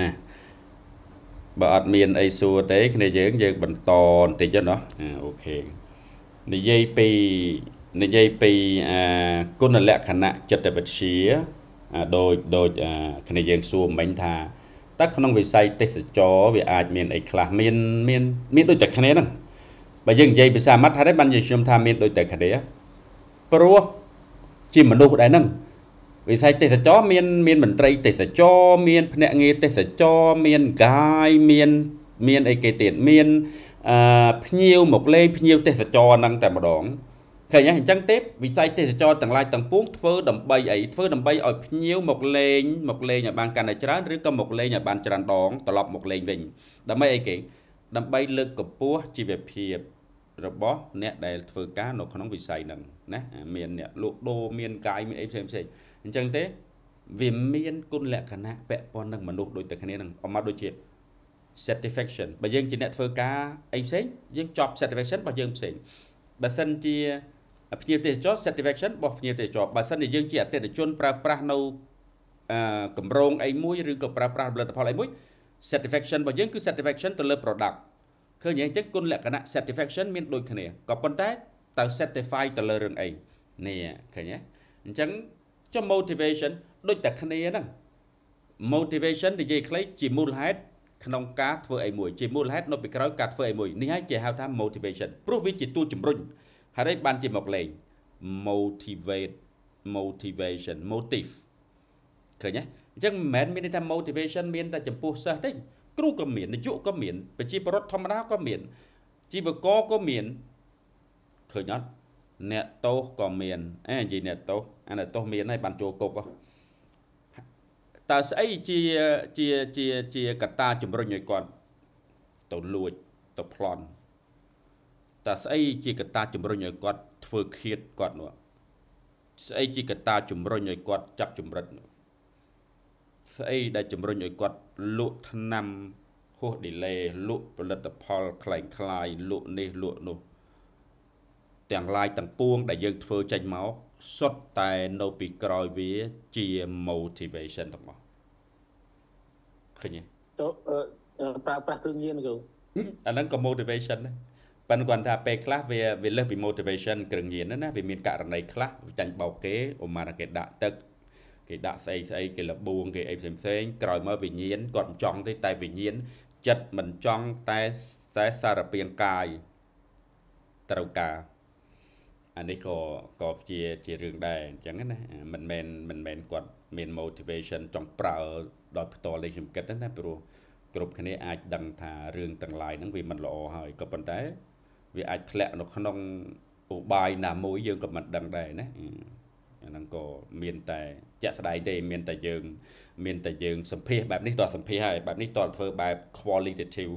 ណាបើអត់មានអីសួរទេគ្នាយើងយើងបន្តបន្តិចទៅណោះអូខេនិយាយពីនិយាយពីអាគុណលក្ខណៈចិត្តវិទ្យាដោយដោយគ្នាយើង សួរមិញថាតើក្នុងវិស័យទេសចរវាអាចមានអីខ្លះមានមានមានដូចតែគ្នាហ្នឹងបើយើងនិយាយភាសាម៉ាត់ហេតុអីបានយើងខ្ញុំថាមានដូចតែគ្នាព្រោះជាមនុស្សដែរហ្នឹងវិស័យទេសចរមានមានមន្ត្រីទេសចរមាន ភ្នាក់ងារទេសចរមានកាយមានមានអីគេទៀតមានអឺភ្ញៀវមកលេងភ្ញៀវទេសចរហ្នឹងតែម្ដងឃើញហ៎អញ្ចឹងទេវិស័យទេសចរទាំងឡាយទាំងពួងធ្វើដើម្បីអីធ្វើដើម្បីឲ្យភ្ញៀវមកលេងមកលេងឲ្យបានកាន់តែច្រើនឬក៏មកលេងឲ្យបានច្រើនដងត្រឡប់មកលេងវិញដើម្បីអីគេដើម្បី លើកកម្ពស់ជីវភាព របស់ អ្នកដែលធ្វើការនៅក្នុងវិស័យហ្នឹងណាមានអ្នកលក់ដូរមានកាយមានអីផ្សេងផ្សេងអញ្ចឹងទេវាមានគុណលក្ខណៈពាក់ព័ន្ធនឹងមនុស្សដូចតែគ្នានឹងអមដូចជា satisfaction បើយើង ជាអ្នកធ្វើការអីផ្សេងយើងចប់ satisfaction របស់យើងផ្សេងបើសិនជាភ្ញៀវទេសចរ satisfaction របស់ភ្ញៀវទេសចរបើសិនជាយើងជាអតិថិជនប្រើប្រាស់នៅកម្រងអីមួយឬក៏ប្រើប្រាស់ផលិតផលអីមួយ satisfaction របស់យើងគឺ satisfaction ទៅលើ product ឃើញយ៉ាងចឹងគុណលក្ខណៈ satisfaction មានដូចគ្នាក៏ប៉ុន្តែតើ satisfy ទៅលើរឿងអីនេះឃើញទេអញ្ចឹងចុះ motivation ដូចតែគ្នាហ្នឹង motivation និយាយខ្លីជាមូលហេតុក្នុងការធ្វើអីមួយជាមូលហេតុនៅពីក្រោយការធ្វើអីមួយនេះហើយគេហៅថា motivation ព្រោះវាជាតួជំរុញហើយបានជាមកលេង motivate motivation motive ឃើញទេអញ្ចឹងមិនមែនមានន័យថា motivation មានតែចំពោះសិស្សទេ គ្រូក៏មាននាយកក៏មានប្រជាពលរដ្ឋធម្មតាក៏មានជីវករក៏មានឃើញអត់អ្នកតោសក៏មានអេនិយាយអ្នកតោសអានេះទោះមានហើយបានចូលគុកតើស្អីជាជាជាជាកត្តាជំរុញឲ្យគាត់ទៅលួចទៅប្លន់តើស្អីជាកត្តាជំរុញឲ្យគាត់ធ្វើឃាតគាត់នោះស្អីជាកត្តាជំរុញឲ្យគាត់ចាប់ចម្រិតនោះស្អីដែលជំរុញឲ្យគាត់លក់ថ្នាំហួសដេឡេលក់ផលិតផលคล้ายคล้ายលក់នេះលក់នោះ ទាំងឡាយទាំងពួងដែលយើងធ្វើចេញមកសុទ្ធតែនៅពីក្រោយវាជា motivation ទាំងអស់ឃើញទេទៅប្រើប្រាស់គ្រឿងញៀនគ្រូអាហ្នឹងក៏ motivation ដែរប៉ុន្តែគាត់ថាពេលខ្លះវាវាលើសពី motivation គ្រឿងញៀនណាវាមានករណីខ្លះចាញ់បោកគេអូម៉ាគេដាក់ទឹកគេដាក់ស្អីស្អីគេលបួង គេអីផ្សេងផ្សេងក្រោយមកវិញ្ញាណគាត់មិនចង់ទេតែវិញ្ញាណចិត្តមិនចង់តែតែសារពាង្គកាយត្រូវការអានេះក៏ក៏ជាជារឿងដែរអញ្ចឹងណាមិនមែនមិនមែនគាត់មាន motivation ចង់ប្រើដោយផ្ទាល់ទេខ្ញុំគិតណាព្រោះគ្រប់គ្នាអាចដឹងថារឿងទាំងឡាយហ្នឹងវាមិនល្អហើយក៏ប៉ុន្តែ វាអាចធ្លាក់នៅក្នុងឧបាយណាមួយយើងក៏មិនដឹងដែរណាអាហ្នឹងក៏មានតែជាក់ស្ដែងទេមានតែយើង មានតែយើងសម្ភាសបែបនេះដល់សម្ភាសហើយបែបនេះតើធ្វើបែប qualitative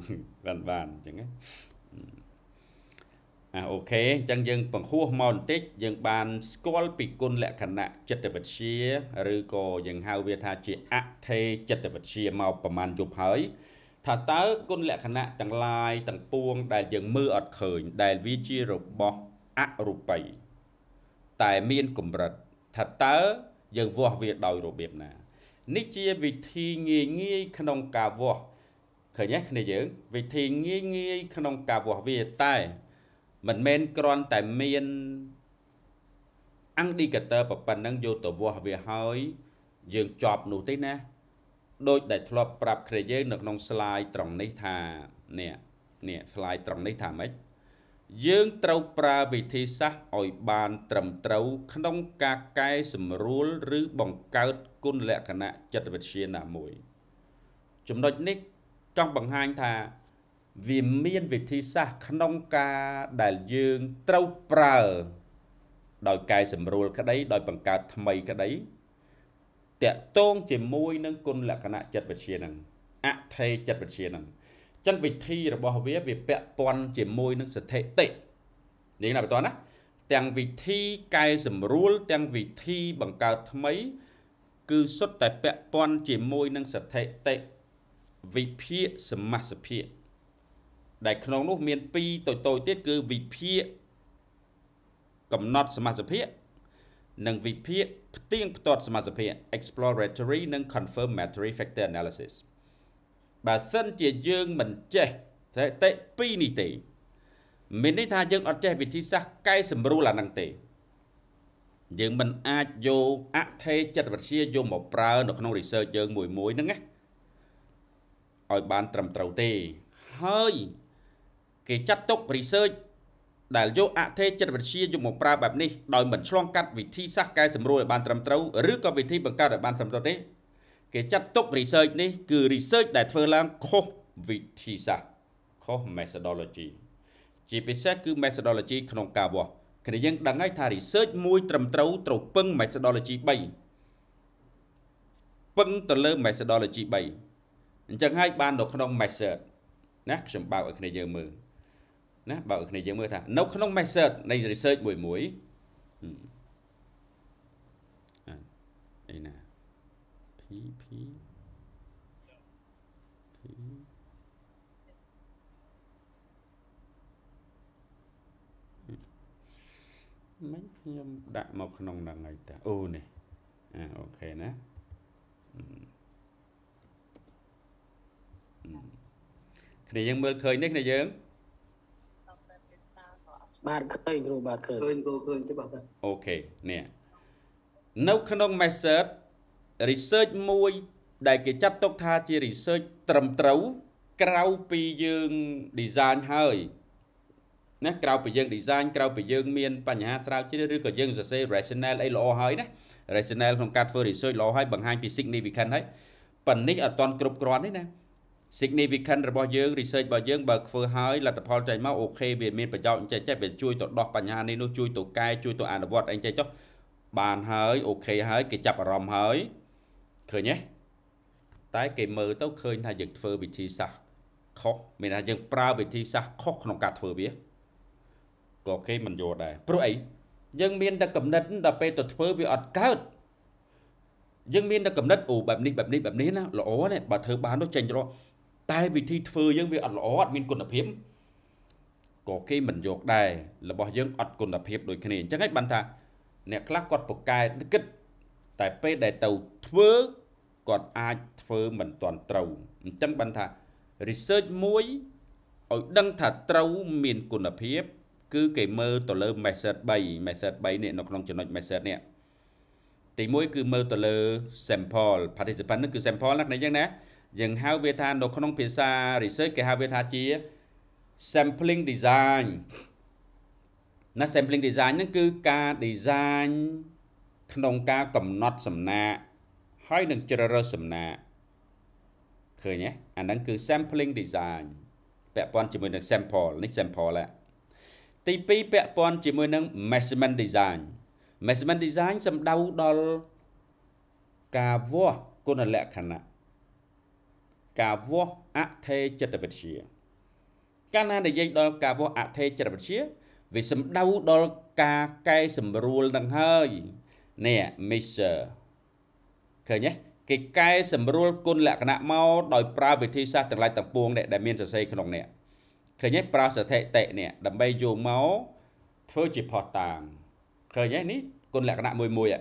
បានបានអញ្ចឹងណាអាអូខេអញ្ចឹងយើងបង្ហោះមកបន្តិចយើងបាន ស្គាល់ពីគុណលក្ខណៈចិត្តវិទ្យាឬក៏យើងហៅវាថាជាអថេចិត្តវិទ្យាមកប្រមាណយប់ហើយថាតើគុណលក្ខណៈទាំងឡាយទាំងពួងដែលយើងមើលអត់ឃើញ ដែលវាជារបស់អរូបីតែមានកម្រិតថាតើយើងវាស់វាដោយរបៀបណា នេះជាវិធីងាយងាយក្នុងការវាស់ឃើញទេគ្នាយើង វិធីងាយងាយក្នុងការវាស់វាតែមិនមែនគ្រាន់តែមាន indicator ប៉ុណ្ណឹងយកទៅវាស់វាហើយ យើងចប់នោះទេណាដោយដែលធ្លាប់ប្រាប់គ្នាយើងនៅក្នុង slide ត្រង់នេះថានេះនេះ slide ត្រង់នេះថាម៉េចយើងត្រូវប្រើវិធីសាស្ត្រឲ្យបាន ត្រឹមត្រូវ ក្នុងការកែសម្រួលឬបង្កើតគុណលក្ខណៈចិត្តវិទ្យាណាមួយចំណុចនេះចង់បង្ហាញថាវាមានវិធីសាស្ត្រក្នុងការដែលយើងត្រូវប្រើ ដោយកែសម្រួលក្តីដោយបង្កើតថ្មីក្តីតកតងជាមួយនឹងគុណលក្ខណៈចិត្តវិទ្យានឹងអថេចិត្តវិទ្យានឹងចឹងវិធីរបស់វាវាពាក់ព័ន្ធជាមួយនឹងសទ្ធិតិនិយាយណាបន្តណាទាំងវិធីកែសម្រួលទាំងវិធីបង្កើតថ្មី គឺសុទ្ធតែពាក់ព័ន្ធជាមួយនឹងសទ្ធិតិវិភាកសមាសភាកដែលក្នុងនោះមាន2តូចតូចទៀតគឺវិភាគកំណត់សមាសភាគនិងវិភាគផ្ទៀងផ្ទាត់សមាសភាគ exploratory និង confirmatory factor analysis បើសិនជាយើងមិនចេះតែតិ2នេះទេ មានន័យថាយើងអត់ចេះវិធីសាស្ត្រកែសម្រួលអានឹងទេ យើងមិនអាចយកអថេចិត្តវិទ្យាយកមកប្រើ នៅក្នុង research យើងមួយមួយហ្នឹងណាឲ្យបានត្រឹមត្រូវទេហើយគេចាត់ទុក research ដែលយកអធិចិត្តវិទ្យាយកមកប្រើបែបនេះដោយមិនឆ្លងកាត់វិធីសាស្ត្រកែសម្រួលឲ្យបានត្រឹមត្រូវឬក៏វិធីបង្កើតឲ្យបានត្រឹមត្រូវទេ គេចាត់ទុក research នេះគឺ research ដែលធ្វើឡើងខុសវិធីសាស្ត្រខុស methodology ជាពិសេសគឺ methodology ក្នុងការវាស់គ្នាយើងដឹងហើយថា research មួយ ត្រឹមត្រូវត្រូវពឹង methodology 3ពឹងទៅលើ methodology 3អញ្ចឹងហើយ បាននៅក្នុង method ណាខ្ញុំបើកឲ្យគ្នាយើងមើលណាបើគ្នាយើងមើលថានៅក្នុង method នៃ research មួយមួយអីណា P P P មិនខ្ញុំដាក់មកក្នុងហ្នឹងហើយតាអូនេះអាអូខេណាគ្នាយើងមើលឃើញនេះគ្នាយើងបាទឃើញគ្រូបាទឃើញឃើញគ្រូឃើញច្បាស់ទៅអូខេនេះនៅក្នុង method research មួយដែលគេចាត់ទុកថាជា research ត្រឹមត្រូវក្រៅពីយើង design ហើយណាក្រៅពីយើង design ក្រៅពីយើងមានបញ្ហាស្រាវជ្រាវឬក៏យើង សរសេរ rationale អីល្អហើយណា rationale ក្នុងការធ្វើ research ល្អហើយបង្ហាញពី significant ហើយប៉ិននេះអត់តន់គ្រប់គ្រាន់ទេណា significant របស់យើង research របស់យើងបើធ្វើហើយលទ្ធផលចេញមកអូខេវាមានប្រយោជន៍អញ្ចឹងចេះវាជួយទៅដោះបញ្ហានេះនោះជួយទៅកែជួយទៅអនុវត្តអីចេះចុះបានហើយអូខេហើយគេចាប់អារម្មណ៍ហើយឃើញទេតែគេមើលទៅឃើញថាយើងធ្វើវិធីសាស្ត្រខុសមានថាយើងប្រើវិធីសាស្ត្រខុសក្នុងការធ្វើវាក៏គេមិនយល់ដែរព្រោះអីយើងមានតែកំណត់ដល់ពេលទៅធ្វើវាអត់កើតយើងមានតែកំណត់អូបែបនេះបែបនេះបែបនេះណាល្អណាស់បើធ្វើបាននោះចេញរកតែវិធីធ្វើយើងវាអត់ល្អអត់មានគុណភាពក៏គេមិនយកដែររបស់យើងអត់គុណភាពដូចគ្នាអញ្ចឹងឯងបានថា អ្នកខ្លះគាត់ប្រកែគិតតែពេលដែលទៅធ្វើគាត់អាចធ្វើមិនទាន់ត្រូវអញ្ចឹងបានថា research មួយឲ្យដឹងថាត្រូវមានគុណភាពគឺ គេមើលទៅលើ method 3 method 3នេះនៅក្នុងចំណុច method នេះទី1គឺមើលទៅលើ sample participant នឹងគឺ sample ណាគ្នាអញ្ចឹងណាយើងហៅវាថានៅក្នុង ភាសា research គេហៅវាថាជា sampling design ណា sampling design ហ្នឹងគឺការ design ក្នុងការកំណត់សំណាកហើយនឹងជ្រើសរើសសំណាកឃើញទេអាហ្នឹងគឺ sampling design ពាក់ព័ន្ធជាមួយនឹង sample នេះ sample ហ្នឹងទី2ពាក់ព័ន្ធជាមួយនឹង measurement design measurement design សំដៅដល់ការវាស់គុណលក្ខណៈការវាស់អថេចិត្តវិទ្យាកាលណានិយាយដល់ការវាស់អថេចិត្តវិទ្យាវាសំដៅដល់ការកែសម្រួលនឹងហើយនេះ measure ឃើញទេគេកែសម្រួលគុណលក្ខណៈមកដោយប្រើ វិធីសាស្ត្រទាំងឡាយទាំងពួងនេះដែលមានសរសេរក្នុងនេះឃើញទេប្រើស្ថិតិនេះដើម្បីយកមកធ្វើជាផុសតាមឃើញទេនេះគុណលក្ខណៈមួយមួយអា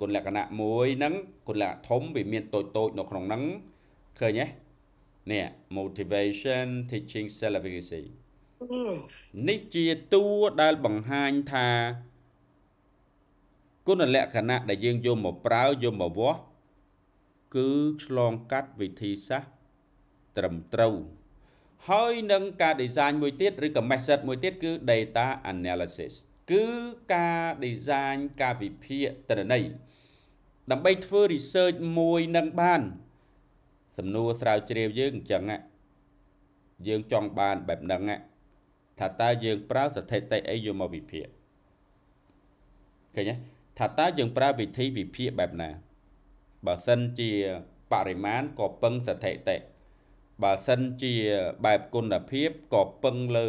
គុណលក្ខណៈមួយហ្នឹងគុណលក្ខណៈធំវាមានតូចតូចនៅក្នុងហ្នឹងឃើញទេនេះ motivation teaching celebrity នេះជាតួដែលបង្ហាញថាគុណលក្ខណៈដែលយើងយកមកប្រើយកមកវាស់គឺឆ្លងកាត់វិធីសាស្ត្រត្រឹមត្រូវហើយនឹងការ design មួយទៀតឬក៏ method មួយទៀតគឺ data analysis គឺការ design ការវិភាគតនន័យដើម្បីធ្វើ research មួយនឹងបានសំណួរស្រាវជ្រាវយើងអញ្ចឹងយើងចង់បានបែបហ្នឹងថាតើយើង ប្រើស្ថិតិអីយកមកវិភាគឃើញទេថាតើយើងប្រើវិធីវិភាគបែបណាបើសិនជាបរិមាណក៏ពឹងស្ថិតិបើសិនជាបែបគុណភាពក៏ពឹងលើ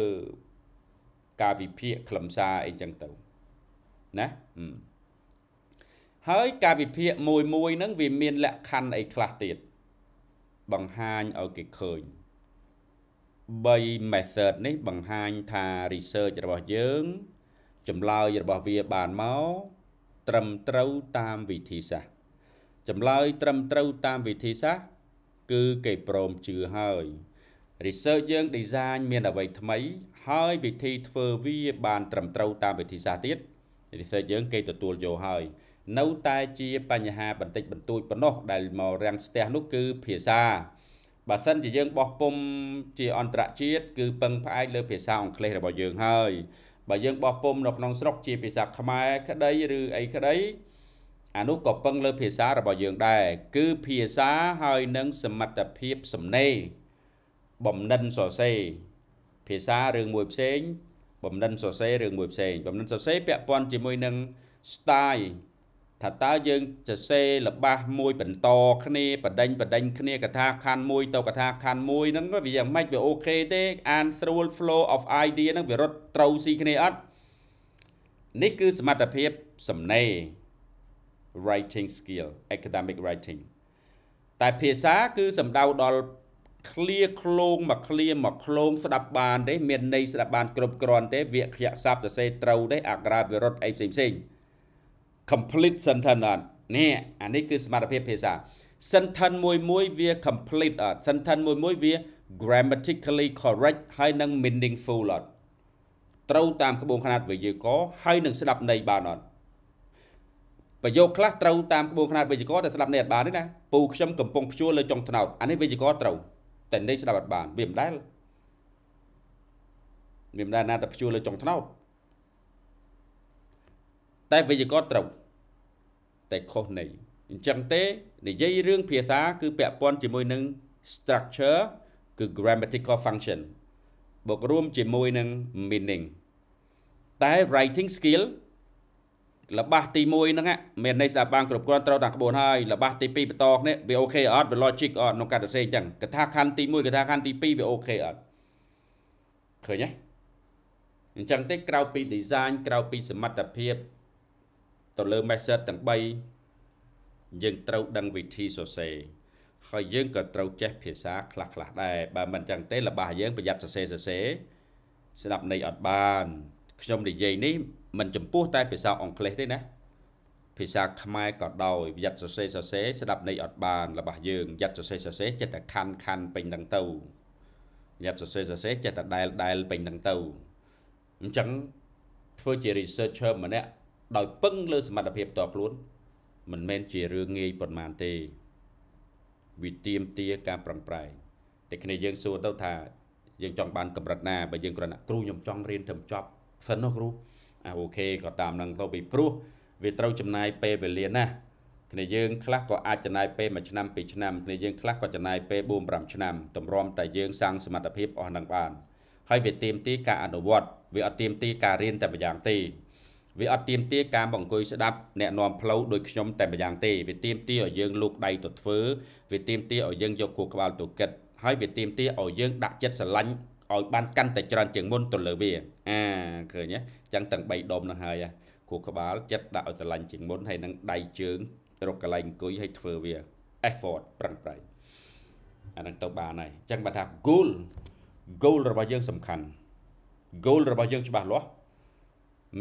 ការវិភាគខ្លឹមសារអីចឹងទៅណាហើយការវិភាគមួយមួយហ្នឹងវាមាន លក្ខខណ្ឌអីខ្លះទៀតបង្ហាញឲ្យគេឃើញ3 method នេះ បង្ហាញថា research របស់យើងចម្លើយរបស់វាបានមកត្រឹមត្រូវតាមវិធីសាស្ត្រចម្លើយ ត្រឹមត្រូវតាមវិធីសាស្ត្រគឺគេព្រមជឿហើយ research យើង design មានអ្វី ថ្មីហើយវិធីធ្វើវាបានត្រឹមត្រូវតាមវិធីសាស្ត្រទៀត research យើងគេទទួលយកហើយនៅតែជាបញ្ហាបន្តិចបន្តួចប៉ុណ្ណោះដែលមករាំងស្ទះនោះគឺភាសាបើសិនជាយើងបោះពុំជាអន្តរជាតិគឺពឹងផ្អែកលើភាសាអង់គ្លេសរបស់យើងហើយបើយើងបោះពុំនៅក្នុងស្រុកជាភាសាខ្មែរក្តីឬអីក្តីអានោះក៏ពឹងលើភាសារបស់យើងដែរគឺភាសាហើយនឹងសមត្ថភាពសំណេរបំណិនសរសេរភាសារឿងមួយផ្សេង បំណិនសរសេររឿងមួយផ្សេងបំណិនសរសេរពាក់ព័ន្ធជាមួយនឹង style ថាតើយើងសរសេរលបាស់មួយបន្តគ្នាបដិញបដិញគ្នាកថាខណ្ឌមួយទៅកថាខណ្ឌមួយហ្នឹងវាយ៉ាងម៉េចវាអូខេទេអានស្រួល flow of idea ហ្នឹងវារត់ត្រូវស៊ីគ្នាអត់នេះគឺសមត្ថភាពសំណេរ writing skill academic writing តែភាសាគឺសំដៅដល់ឃ្លាឃ្លោងមកឃ្លាមកឃ្លោងស្ដាប់បានទេមានន័យស្ដាប់បាន គ្រប់គ្រាន់ទេ វាក្យស័ព្ទសរសេរត្រូវទេអក្រាវិរុទ្ធអីផ្សេងផ្សេង complete sentence អត់នេះអានេះគឺសមត្ថភាពភាសា sentence មួយមួយវា complete អត់ sentence មួយមួយវា grammatically correct ហើយនឹង meaningful អត់ត្រូវតាមក្បួនខ្នាតវេយ្យាករណ៍ហើយនឹងស្ដាប់ន័យបានអត់ប្រយោគខ្លះត្រូវតាមក្បួនខ្នាតវេយ្យាករណ៍តែស្ដាប់ន័យអត់បានទេណាពូខ្ញុំកំពុងព្យួរលើចុងថ្នោតអានេះវេយ្យាករណ៍ត្រូវតែន័យស្ដាប់អត់បានវាមិនដែលវាមិនដែលណាតែព្យួរលើចុងថ្នោតតែវេយ្យាករណ៍ត្រូវតែខុសន័យអញ្ចឹងទេនិយាយរឿងភាសាគឺពាក់ព័ន្ធជាមួយនឹង structure គឺ grammatical function បូករួមជាមួយនឹង meaning តែ writing skill លបាស់ទី1ហ្នឹងមានន័យស្ដាប់បានគ្រប់គ្រាន់ត្រូវតាមក្បួនហើយលបាស់ទី2បន្តគ្នាវាអូខេអត់វា logic អត់ក្នុងកាត់សរសេរអញ្ចឹងកថាខណ្ឌទី1កថាខណ្ឌទី2វាអូខេអត់ឃើញទេអញ្ចឹងទេក្រៅពី design ក្រៅពីសមត្ថភាពទៅលើ message ទាំង3យើងត្រូវដឹងវិធីសរសេរហើយយើងក៏ត្រូវចេះភាសាខ្លះៗដែរបើមិនចឹងទេរបស់យើង ប្រយ័ត្នសរសេរសរសេរស្ដាប់ន័យអត់បានខ្ញុំនិយាយនេះមិនចំពោះតែភាសាអង់គ្លេសទេណាភាសាខ្មែរក៏ដោយយ័តសរសេរសរសេរស្ដាប់ន័យអត់បានរបស់យើងយ័តសរសេរសរសេរចិត្តតែខាន់ខាន់ពេញនឹងទៅយ័តសរសេរសរសេរចិត្តតែដែលដែលពេញនឹងទៅអញ្ចឹងធ្វើជា researcher ម្នាក់ដោយពឹងលើសមត្ថភាពតខ្លួន មិនមែនជារឿងងាយប៉ុន្មានទេវាទៀមទាការប្រឹងប្រែងតែគ្នាយើងសួរទៅថាយើងចង់បានកម្រិតណាបើយើងគ្រាន់តែគ្រូខ្ញុំចង់រៀនធ្វើចប់សិននោះគ្រូអាអូខេក៏តាមនឹងទៅពីព្រោះវាត្រូវចំណាយពេលវេលាណាស់គ្នាយើងខ្លះក៏អាចចំណាយពេល1ឆ្នាំ2ឆ្នាំគ្នាយើងខ្លះក៏ចំណាយពេល4 5ឆ្នាំទម្រាំតែយើងសាងសមត្ថភាពអស់នឹងបានហើយវាទៀមទីការអនុវត្តវាអត់ទៀមទីការរៀនតែម្យ៉ាងទេវាអត់ទៀមទាការមកអង្គុយស្ដាប់អ្នកនាំផ្លូវដោយខ្ញុំតែម្យ៉ាងទេវាទៀមទាឲ្យយើងលោកដៃទៅធ្វើវាទៀមទាឲ្យយើងយកគូក្បាលទៅគិតហើយវាទៀមទាឲ្យយើងដាក់ចិត្តស្រឡាញ់ឲ្យបានកាន់តែច្រើនជាងមុនទៅលើវាអាឃើញទេអញ្ចឹងទាំង3ដុំនោះហើយគូក្បាលចិត្តដាក់ឲ្យស្រឡាញ់ជាងមុនហើយនឹងដៃជើងរកកន្លែងអង្គុយឲ្យធ្វើវា effort ប្រឹងប្រែងអានឹងទៅបានហើយអញ្ចឹងបើថា goal goal របស់យើងសំខាន់ goal របស់យើងច្បាស់លាស់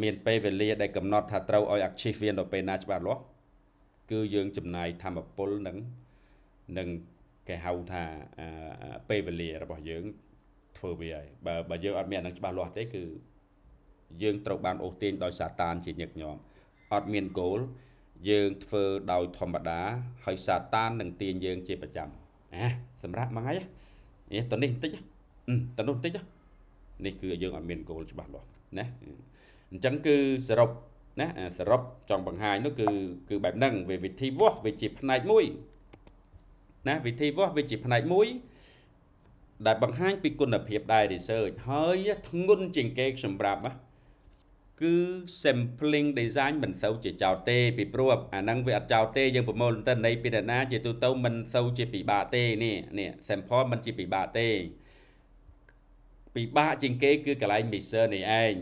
មានពេលវេលាដែលកំណត់ថាត្រូវឲ្យអាជីវវៀនដល់ពេលណាច្បាស់លាស់គឺយើងចំណាយធម្មពលនឹងនឹងគេហៅថាពេលវេលារបស់យើងធ្វើវាហើយបើបើយើងអត់មានអានឹងច្បាស់លាស់ទេគឺយើងត្រូវបានអូសទាញដោយសាតាន ជាញឹកញាប់អត់មានគោលយើងធ្វើដោយធម្មតាហើយសាតាននឹងទាញយើងជាប្រចាំណាសម្រាប់មួយថ្ងៃនេះតនេះបន្តិចតនោះបន្តិចនេះគឺយើងអត់មានគោលច្បាស់លាស់ណាអញ្ចឹងគឺសរុបណាសរុបចង់បង្ហាញនោះគឺគឺបែបហ្នឹងវាវិធីវាស់វាជាផ្នែកមួយណាវិធីវាស់វាជាផ្នែកមួយ ដែលបង្ហាញពីគុណភាពដែរ research ហើយធ្ងន់ជាងគេខ្ញុំប្រាប់ណាគឺ sampling design មិនសូវជាចោតទេពីព្រោះអាហ្នឹងវាអត់ចោតទេយើងប្រមូលទិន្នន័យពីអ្នកណាជាទូទៅមិនសូវជាពិបាកទេនេះនេះ sample មិនជាពិបាកទេពិបាកជាងគេគឺកន្លែង mixer នេះឯង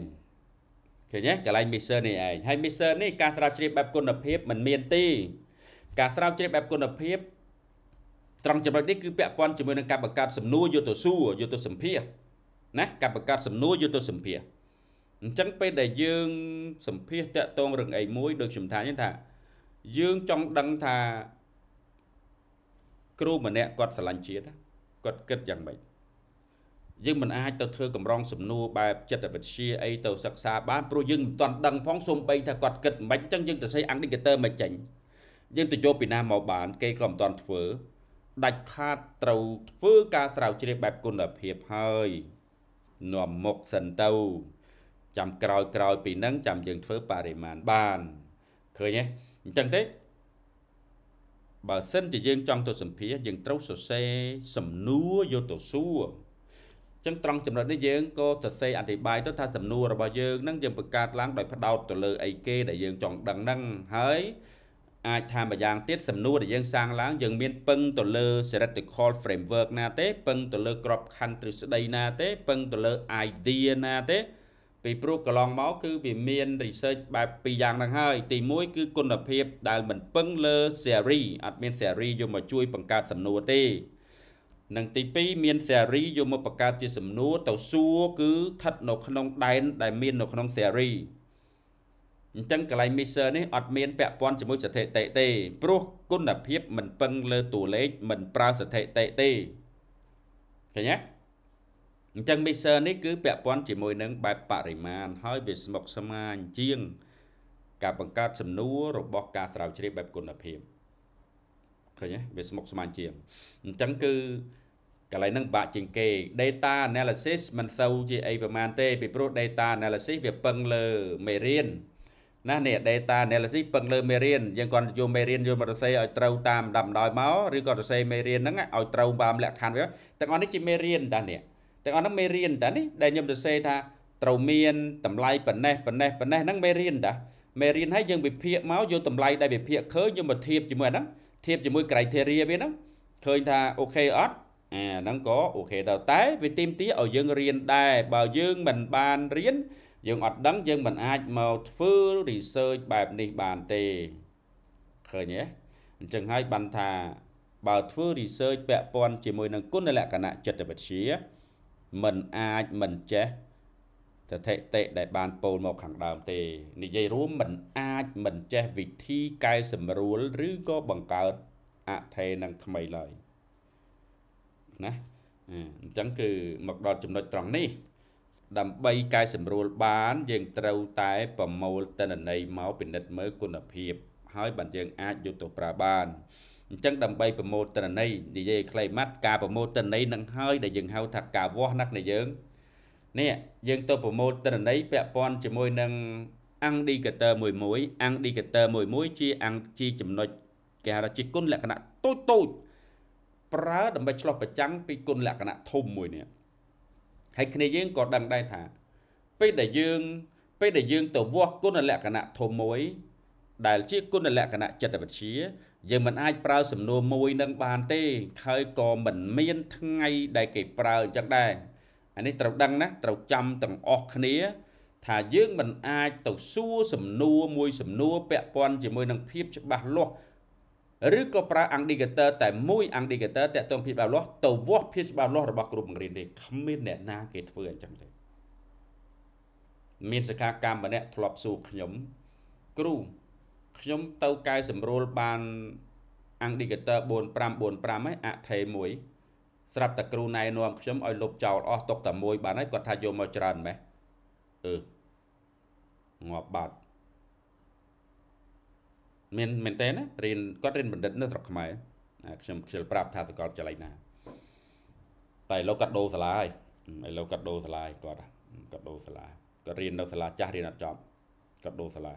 ឃើញទេកន្លែង mixer នេះឯងហើយ mixer នេះការស្រាវជ្រាវបែបគុណភាពមិនមានទេការស្រាវជ្រាវបែបគុណភាព ត្រង់ចំណុចនេះគឺពាក់ព័ន្ធជាមួយនឹងការបង្កើតសំណួរយុទ្ធសួរយុទ្ធសម្ភារណាការបង្កើតសំណួរយុទ្ធសម្ភារអញ្ចឹងពេលដែលយើងសម្ភារតកតងរឿងអីមួយដូចខ្ញុំថានេះថា យើងចង់ដឹងថាគ្រូម្នាក់គាត់ស្រឡាញ់ជាតិគាត់គិតយ៉ាងម៉េចយើងមិនអាចទៅធ្វើកម្រងសំណួរបែបចិត្តវិទ្យាអីទៅសិក្សាបានព្រោះយើងមិនទាន់ដឹងផងសូម្បីថាគាត់គិតមិនអញ្ចឹងយើងទៅសរសេរ indicator មកចេញយើងទៅយកពីណាមកបានគេក៏មិនទាន់ធ្វើដាច់ខាតត្រូវធ្វើការស្រាវជ្រាវបែបគុណភាពហើយនាំមុខសិនទៅចាំក្រោយក្រោយពីនឹងចាំយើងធ្វើបរិមាណបានឃើញទេអញ្ចឹងទេបើសិនជាយើងចង់ទៅសម្ភាសយើងត្រូវសរសេរសំណួរយកទៅសួរចឹងត្រង់ចំណុចនេះយើងក៏សរសេរអធិប្បាយទៅថាសំណួររបស់យើងនឹងយើងបង្កើតឡើងដោយផ្ដោតទៅលើអីគេដែលយើងចង់ដឹងហ្នឹងហើយអាចថាម្យ៉ាងទៀតសំណួរដែលយើងសាងឡើង យើងមានពឹងទៅលើ theoretical framework ណាទេ ពឹងទៅលើក្របខ័ណ្ឌទ្រឹស្ដីណាទេពឹងទៅលើ idea ណាទេពីព្រោះកន្លងមកគឺវាមាន research បែបពីរយ៉ាងហ្នឹងហើយទី1គឺគុណភាព ដែលមិនពឹងលើ theory អត់មាន theory យកមកជួយបង្កើតសំណួរទេនិងទី2មានសេរីយកមកបង្កើតជាសំណួរ ទៅសួរគឺស្ថិតនៅក្នុងដែនដែលមាននៅក្នុងសេរីអញ្ចឹងកន្លែង mixer នេះអត់មានពាក់ព័ន្ធជាមួយស្ថិតិទេព្រោះគុណភាពមិនពឹងលើតួលេខមិនប្រើស្ថិតិទេឃើញទេអញ្ចឹង mixer នេះគឺពាក់ព័ន្ធជាមួយនឹងបែបបរិមាណហើយវាស្មុគស្មាញជាងការបង្កើតសំណួររបស់ការស្រាវជ្រាវបែបគុណភាពឃើញទេវាស្មុគស្មាញជាងអញ្ចឹងគឺកន្លែងហ្នឹងបាក់ជាងគេ data analysis មិនសូវជាអីប្រមាណទេពីព្រោះ data analysis វាពឹងលើមេរៀនណានេះ data analysis ពឹងលើមេរៀនយើងគាត់យកមេរៀនយកមកសរសេរឲ្យត្រូវតាមដំដោយមកឬក៏សរសេរមេរៀនហ្នឹងឲ្យត្រូវតាមលក្ខខណ្ឌវាទាំងអស់នេះជាមេរៀនតានេះទាំងអស់ហ្នឹងមេរៀនតានេះដែលខ្ញុំសរសេរថាត្រូវមាន តម្លៃប៉ណេះប៉ណេះប៉ណេះហ្នឹងមេរៀនតាមេរៀនហើយយើងវិភាគមកយកតម្លៃដែលវិភាគឃើញយកមកធៀបជាមួយហ្នឹងធៀបជាមួយ criteria វាហ្នឹងឃើញថាអូខេអត់អាហ្នឹងក៏អូខេទៅតែវាទីមទីឲ្យយើងរៀនដែរបើយើងមិនបានរៀនយើងអត់ដឹងយើងមិនអាចមកធ្វើ research បែបនេះបានទេឃើញទេអញ្ចឹងហើយបានថាបើធ្វើ research ពាក់ព័ន្ធជាមួយនឹងគុណលក្ខណៈចិត្តវិទ្យាมันអាចមិនចេះសតិតិដែលបានពោលមកខាងដើមទេនិយាយរួមมันអាចមិនចេះវិធីកែសម្រួល ឬក៏បង្កើតអថេនឹងថ្មីឡើយ។ណាអញ្ចឹងគឺមកដល់ចំណុចត្រង់នេះដើម្បីកែសម្រួលបានយើងត្រូវតែប្រមូលតិន្នន័យមកពិនិត្យមើលគុណភាពហើយបានយើង អាចយកទៅប្រើបានអញ្ចឹងដើម្បីប្រមូលតិន្នន័យនិយាយខ្លីម៉ាត់ការប្រមូលតិន្នន័យនឹងហើយដែលយើងហៅថាការវាស់ណាស់នៃយើងនេះយើងទៅប្រមូលតិន្នន័យពាក់ព័ន្ធជាមួយនឹង indicator មួយមួយ indicator មួយមួយជាអង្គជាចំណុចគេហៅថាជាគុណលក្ខណៈតូចតូចប្រើដើម្បីឆ្លោះប្រចាំងពីគុណលក្ខណៈធំមួយនេះហើយគ្នាយើងក៏ដឹងដែរថា ពេលដែលយើង ពេលដែលយើងទៅវាស់គុណលក្ខណៈធំមួយ ដែលជាគុណលក្ខណៈចិត្តវិទ្យាយើងមិនអាចប្រើ សំណួរមួយនឹងបានទេហើយក៏មិនមានថ្ងៃដែលគេប្រើអញ្ចឹងដែរអានេះត្រូវដឹងណាត្រូវចាំទាំងអស់គ្នា ថាយើងមិនអាចទៅសួរសំណួរមួយសំណួរពាក់ព័ន្ធជាមួយនឹងភាពច្បាស់លាស់ឬក៏ប្រើ indicator តែមួយ indicator តាក់ទងភាពច្បាស់លាស់ទៅវាស់ភាពច្បាស់លាស់របស់គ្រូបង្រៀនទេគ្មានអ្នកណាគេធ្វើអញ្ចឹងទេមានសិក្ខាកាមម្នាក់ធ្លាប់សួរខ្ញុំគ្រូខ្ញុំទៅកែសម្រួលបាន indicator 4545ហើយអថេ1ស្រាប់តែគ្រូណែនាំខ្ញុំឲ្យលុបចោលអស់ຕົកតែមួយបានហើយគាត់ថាយកមកច្រើនម៉េះអឺងាប់បាត់មានមែនទេណារៀនគាត់រៀនបណ្ឌិតនៅស្រុកខ្មែរខ្ញុំខ្ជិលប្រាប់ថាសកលវិទ្យាល័យណាតែឥឡូវគាត់ដូរសាលាហើយឥឡូវគាត់ដូរសាលាហើយគាត់គាត់ដូរសាលាគាត់រៀននៅសាលាចាស់រៀនអត់ចប់គាត់ដូរសាលា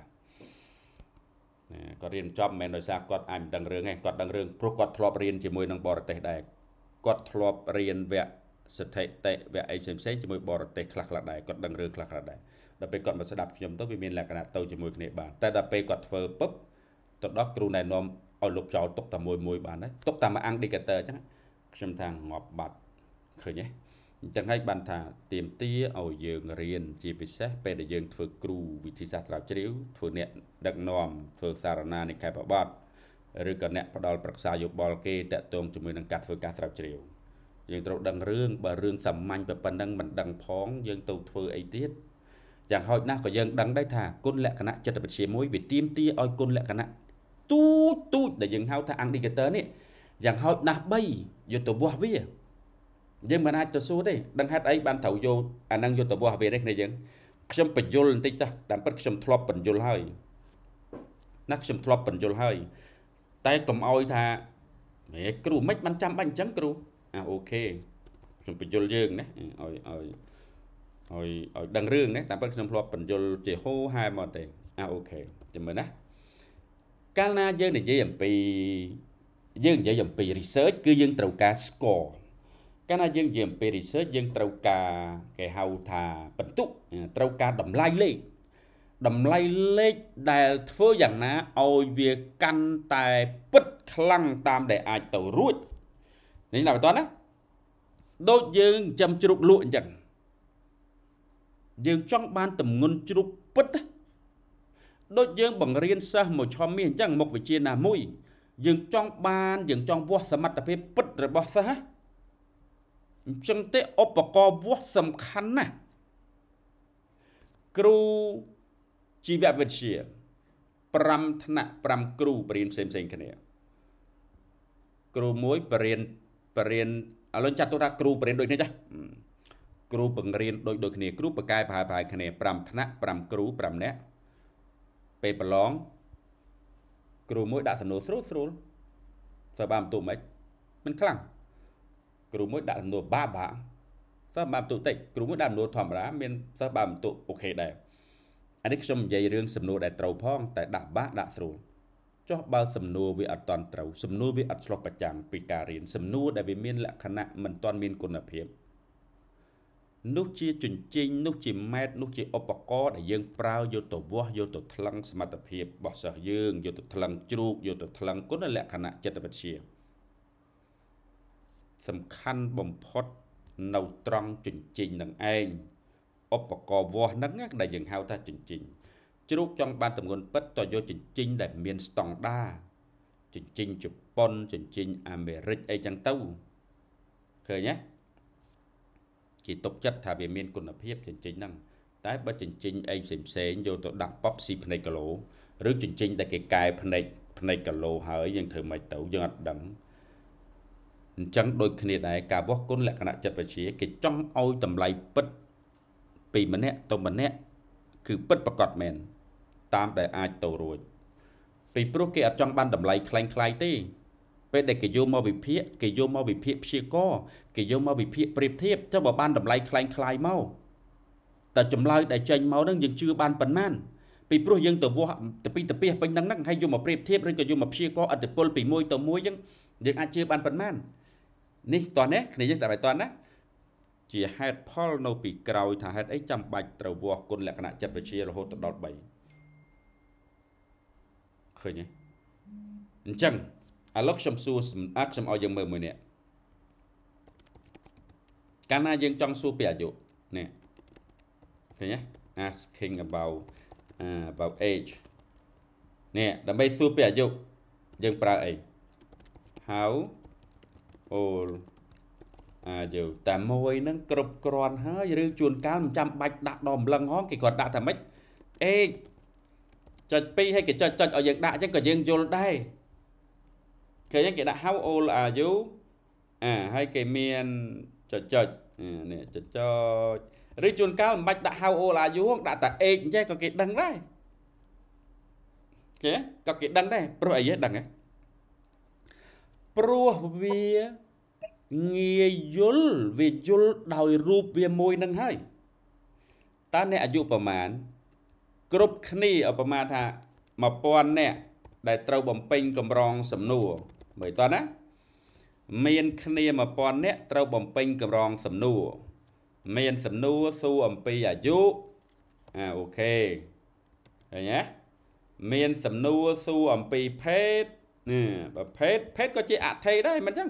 គាត់រៀនចប់មិនមែនដោយសារគាត់អាចមិនដឹងរឿងទេគាត់ដឹងរឿងព្រោះគាត់ធ្លាប់រៀនជាមួយនឹងបរទេសដែរគាត់ធ្លាប់រៀនវគ្គសទ្ធិតិវគ្គអីផ្សេងផ្សេងជាមួយបរទេសខ្លះខ្លះដែរគាត់ដឹងរឿងខ្លះខ្លះដែរដល់ពេលគាត់មកស្ដាប់ខ្ញុំទៅវាមានលក្ខណៈទៅជាមួយគ្នាបានតែដល់ពេលគាត់ធ្វើពឹបទៅដល់គ្រូណែនាំឲ្យលុបចោលទុកតែមួយមួយបានហើយទុកតែមួយអង្គ indicator អញ្ចឹងខ្ញុំថាងាប់បាត់ឃើញទេអញ្ចឹងហើយបានថាទៀមទាឲ្យយើងរៀនជាពិសេសពេលដែលយើងធ្វើគ្រូវិធីសាស្ត្រស្រាវជ្រាវធ្វើអ្នកដឹកនាំធ្វើសារណានិកាយបបត្តិឬក៏អ្នកផ្ដល់ប្រឹក្សាយោបល់គេតាក់ទងជាមួយនឹងការធ្វើការស្រាវជ្រាវយើងត្រូវដឹងរឿងបើរឿងសាមញ្ញប៉ុណ្ណឹងមិនដឹងផងយើងទៅធ្វើអីទៀតយ៉ាងហោចណាស់ក៏យើងដឹងដែរថាគុណលក្ខណៈចិត្តវិទ្យាមួយវាទៀមទាឲ្យគុណលក្ខណៈទូចទូចដែលយើងហៅថា indicator នេះយ៉ាងហោចណាស់3យកទៅវាស់វាយើងមិនអាចទៅសួរទេដឹងហេតុអីបានត្រូវយកអានឹងយកទៅវាស់វាទេគ្នាយើងខ្ញុំបញ្យលបន្តិចចាស់តាមពិតខ្ញុំធ្លាប់បញ្យលហើយណាខ្ញុំធ្លាប់បញ្យលហើយតែកុំអោយថាហេគ្រូមិនបានចាំបាច់អញ្ចឹងគ្រូអាអូខេខ្ញុំបញ្យលយើងណាឲ្យឲ្យឲ្យឲ្យដឹងរឿងណាតាមពិតខ្ញុំធ្លាប់បញ្យលជាហូហែមកទេអាអូខេចាំមើលណាកាលណាយើងនិយាយអំពីយើងនិយាយអំពី research គឺយើងត្រូវការ score កាលណាយើងនិយាយអំពី research យើងត្រូវការគេហៅថាបន្ទុក ត្រូវការតម្លៃលេខតម្លៃលេខដែលធ្វើយ៉ាងណាឲ្យវាកាន់តែពិតខ្លាំងតាមដែលអាចទៅរួចនេះណាបន្តណាដូចយើងចំជ្រូកលក់អញ្ចឹងយើងចង់បានតម្ងន់ជ្រូកពិតណាដូចយើងបង្រៀនសិស្សមកឆមាសអញ្ចឹងមុខវិជ្ជាណាមួយ យើងចង់បានយើងចង់វាស់សមត្ថភាពពិតរបស់សិស្សណាអញ្ចឹងទេឧបករណ៍វាស់សំខាន់ណាស់គ្រូជីវវិទ្យា5ថ្នាក់5គ្រូបរិញ្ញាផ្សេងៗគ្នា គ្រូមួយបរិញ្ញាបរិញ្ញាឥឡូវចាត់ទុកថាគ្រូបរិញ្ញាដូចគ្នាចាស់គ្រូបង្រៀនដូចដូចគ្នាគ្រូបកែប្រហែលប្រហែលគ្នា5ថ្នាក់5គ្រូ5នាក់ពេលប្រឡងគ្រូមួយ ដាក់សំណួរស្រួលស្រួលសើបានបន្ទុកមិនមិនខ្លាំងគ្រូមួយដាក់សំណួរបាបាសើបានបន្ទុកតិចគ្រូមួយដាក់សំណួរធម្មតាមានសើបានបន្ទុកអូខេដែរអានេះខ្ញុំនិយាយរឿងសំណួរដែលត្រូវផង តែដាក់បាដាក់ស្រួលចុះបើ សំណួរវាអត់តន់ត្រូវសំណួរវាអត់ឆ្លុះប្រចាំងពីការរៀនសំណួរដែលវាមានលក្ខណៈមិនតន់មានគុណភាពនោះជាជញ្ជីងនោះជាម៉ែត្រនោះជាឧបករណ៍ដែលយើងប្រើយកទៅវាស់យកទៅថ្លឹងសមត្ថភាពរបស់សិស្សយើងយកទៅថ្លឹងជ្រូកយកទៅថ្លឹងគុណលក្ខណៈចិត្តវិទ្យាសំខាន់បំផុត នៅត្រង់ជញ្ជីងនឹងឯងឧបករណ៍វាស់ហ្នឹងដែលយើងហៅ ថា ជញ្ជីងជ្រូកចង់បានតម្ងន់ពិតតយកជញ្ជីងដែលមានស្តង់ដាជញ្ជីងជប៉ុនជញ្ជីងអាមេរិកអីចឹងទៅឃើញទេគេຕົកចិត្តថាវាមានគុណភាពចិញ្ចីហ្នឹងតែបើចិញ្ចីឯងផ្សេងផ្សេងយកទៅដាក់ប៉បស៊ីភ្នែកគីឡូឬចិញ្ចីដែលគេកែភ្នែកភ្នែកគីឡូហើយយើងធ្វើមិនទៅយើងអត់ដឹងអញ្ចឹងដូចគ្នាដែរការវាស់គុណលក្ខណៈចិត្តវិទ្យាគេចង់ឲ្យតម្លៃពិតពីម្នាក់ទៅម្នាក់គឺពិតប្រកបមែនតាមដែលអាចទៅរួចពីព្រោះគេអត់ចង់បានតម្លៃคล้ายៗទេពេលដែលគេយកមកវិភាគគេយកមកវិភាគព្យាករគេយកមកវិភាគប្រៀបធៀបចុះបើបានតម្លៃคล้ายคล้ายមកតែចម្លើយដែលចេញមកនឹងយើងជឿបានប៉ុណ្ណាពីព្រោះយើងទៅវាស់ទៅពីទៅពីពេញហ្នឹងហ្នឹងហើយយកមកប្រៀបធៀបឬក៏យកមកព្យាករអត្តពលពីមួយទៅមួយហ្នឹងយើងអាចជឿបានប៉ុណ្ណានេះតោះនេះគ្នាយើងស្ដាប់ឲ្យតោះណាជាហេតុផលនៅពីក្រោយថាហេតុអីចាំបាច់ត្រូវវាស់គុណលក្ខណៈចិត្តវិជារហូតដល់3ឃើញទេអញ្ចឹងឥឡូវខ្ញុំសួរអើខ្ញុំឲ្យយើងមើលមួយនេះកាលណាយើងចង់សួរពីអាយុនេះឃើញទេ asking about uh, about age នេះដើម្បីសួរពីអាយុយើងប្រើអី how old អាយុតែមួយនឹងគ្រប់គ្រាន់ហើយឬជួនកាលមិនចាំបាច់ដាក់ដល់ម្លឹងហងគេគាត់ដាក់តែម៉េច age ចុច2ហើយគេចុចចុចឲ្យយើងដាក់អញ្ចឹងក៏យើងយល់ដែរឃើញគេដាក់ how old are you អាហើយគេមានចុចចុចនេះចុចចុចឬជួនកាលមិនបាច់ដាក់ how old are you ដាក់តែ age អញ្ចឹងក៏គេដឹងដែរគេក៏គេដឹងដែរព្រោះអីគេដឹងហ៎ព្រោះវាងាយយល់វាយល់ដោយរូបវាមួយនឹងហើយតើអ្នកអាយុប្រមាណគ្រប់គ្នាឧបមាថា1000នាក់ដែលត្រូវបំពេញកម្រងសំណួរមើលតោះណាមាន គ្នា1000នាក់ត្រូវបំពេញកម្រងសំណួរមានសំណួរសួរអំពីអាយុអាអូខេឃើញទេមានសំណួរសួរអំពីភេទនេះបើភេទភេទក៏ជាអថេដែរមិនចឹង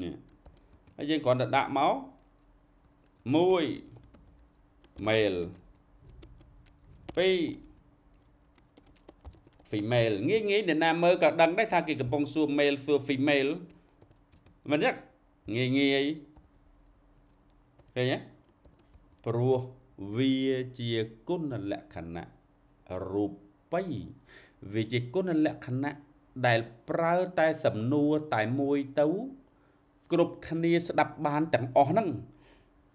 នេះហើយយើងគ្រាន់តែដាក់មក1 male 2 female ងាយងាយអ្នកណាមើលក៏ដឹងដែរថាគេកំពុងសួរ male សួរ female មិនទេងាយងាយឃើញទេព្រោះវាជាគុណលក្ខណៈរូបីវាជាគុណលក្ខណៈដែលប្រើតែសំណួរតែមួយទៅ គ្រប់គ្នាស្ដាប់បានទាំងអស់ហ្នឹង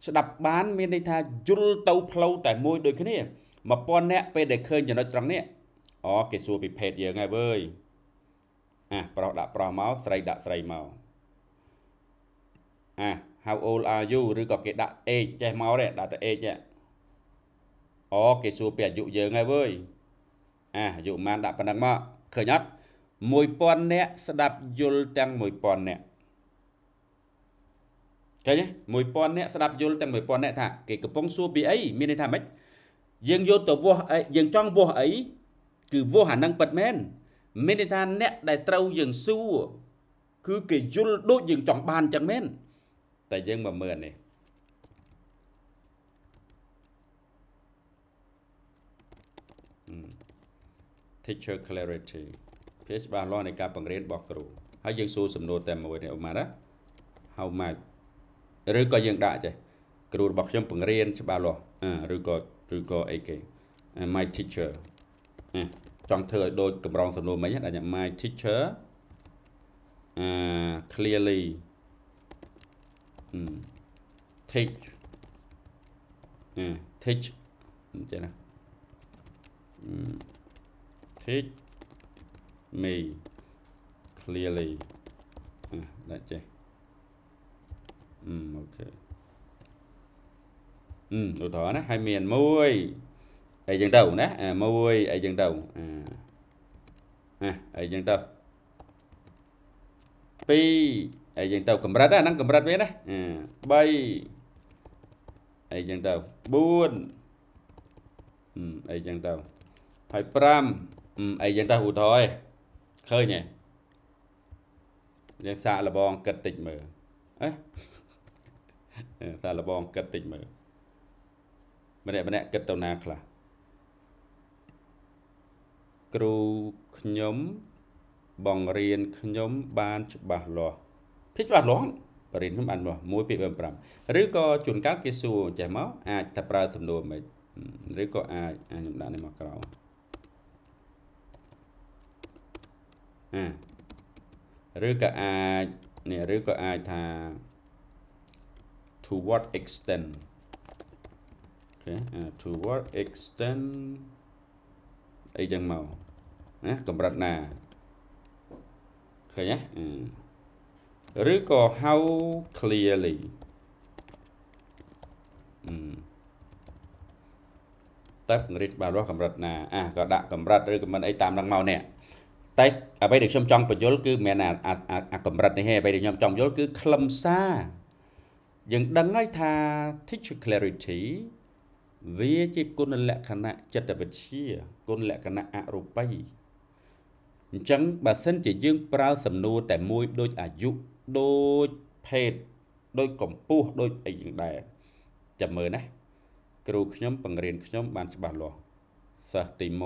ស្ដាប់បាន មានន័យថាយល់ទៅផ្លូវតែមួយដូចគ្នា1000នាក់ពេលដែលឃើញចំណុចត្រង់នេះអូគេសួរពីភេទយើងហើយវើយអះប្រុសដាក់ប្រុសមកស្រីដាក់ស្រីមកអះ how old are you ឬក៏គេដាក់ age ចេះមកទេដាក់តែ age ចេះអូគេសួរពីអាយុយើងហើយវើយអះអាយុប៉ុន្មានដាក់ប៉ុណ្ណឹងមកឃើញអត់1000នាក់ស្ដាប់យល់ទាំង1000នាក់ឃើញ1000នាក់ស្ដាប់យល់ទាំង1000នាក់ថា គេកំពុងសួរពីអីមានន័យថាម៉េចយើងយកទៅវាស់អីយើងចង់វាស់អីគឺវោះអានឹងពិតមែនមានន័យថាអ្នកដែលត្រូវយើងសួរគឺគេយល់ដូចយើងចង់បានចឹងមែនតែយើងមកមើលនេះអឺ teacher clarity ភាពច្បាស់លាស់នៃការបង្រៀនរបស់គ្រូ ហើយយើងសួរសំណួរតែមួយនេះអូម៉ាណា how much ឬក៏យើងដាក់ចេះគ្រូរបស់ខ្ញុំបង្រៀនច្បាស់លាស់ឬក៏ឬក៏អីគេ my teacher ចង់ធ្វើឲ្យដូចកម្រងសំណួរមិញដាក់ my teacher អា clearly teach teach ចេះណា teach me clearly ដាក់ចេះអូខេឧទាហរណ៍ណាហើយមានមួយអីចឹងទៅណាអា1អីចឹងទៅអាអីចឹងទៅ2អីចឹងទៅកម្រិតហ្នឹងកម្រិតវាណា3អីចឹងទៅ4អីចឹងទៅហើយ5អីចឹងទៅឧទាហរណ៍ឃើញទេយើងសាកលបងគិតតិចមើលអេសាកលបងគិតតិចមើលម្នាក់ម្នាក់គិតទៅណាខ្លះគ្រូខ្ញុំបង្រៀនខ្ញុំ បានច្បាស់លាស់ភាគច្បាស់លាស់បរិញ្ញាខ្ញុំបានរបស់1ពាក្យ5ឬក៏ជួនកាលគេសួរចេះមកអាចតែប្រើសំណួរមិនឬក៏អាចអាចខ្ញុំដាក់នេះមកក្រោមអាឬក៏អាចនេះឬក៏អាចថា to what extent okay uh, to what extent អីចឹងមកណាកម្រិតណាឃើញទេឬក៏ how clearly តើពង្រីកច្បាស់លាស់កម្រិតណាអាក៏ដាក់កម្រិតឬក៏មិនអីតាមនឹងមកនេះតែអ្វីដែលខ្ញុំចង់បញ្យល់គឺមិនមែនអាកម្រិតនេះទេអ្វីដែលខ្ញុំចង់បញ្យល់គឺខ្លឹមសារយើងដឹងហើយថា teacher clarity វាជាគុណលក្ខណៈចិត្តវិទ្យាគុណលក្ខណៈអរូបីអញ្ចឹងបើសិនជាយើងប្រើ សំណួរតែមួយដូចអាយុដូចភេទដូចកម្ពស់ដូចអីយ៉ាងដែរចាំមើលណាគ្រូខ្ញុំបង្រៀនខ្ញុំបានច្បាស់លាស់សិស្សទី1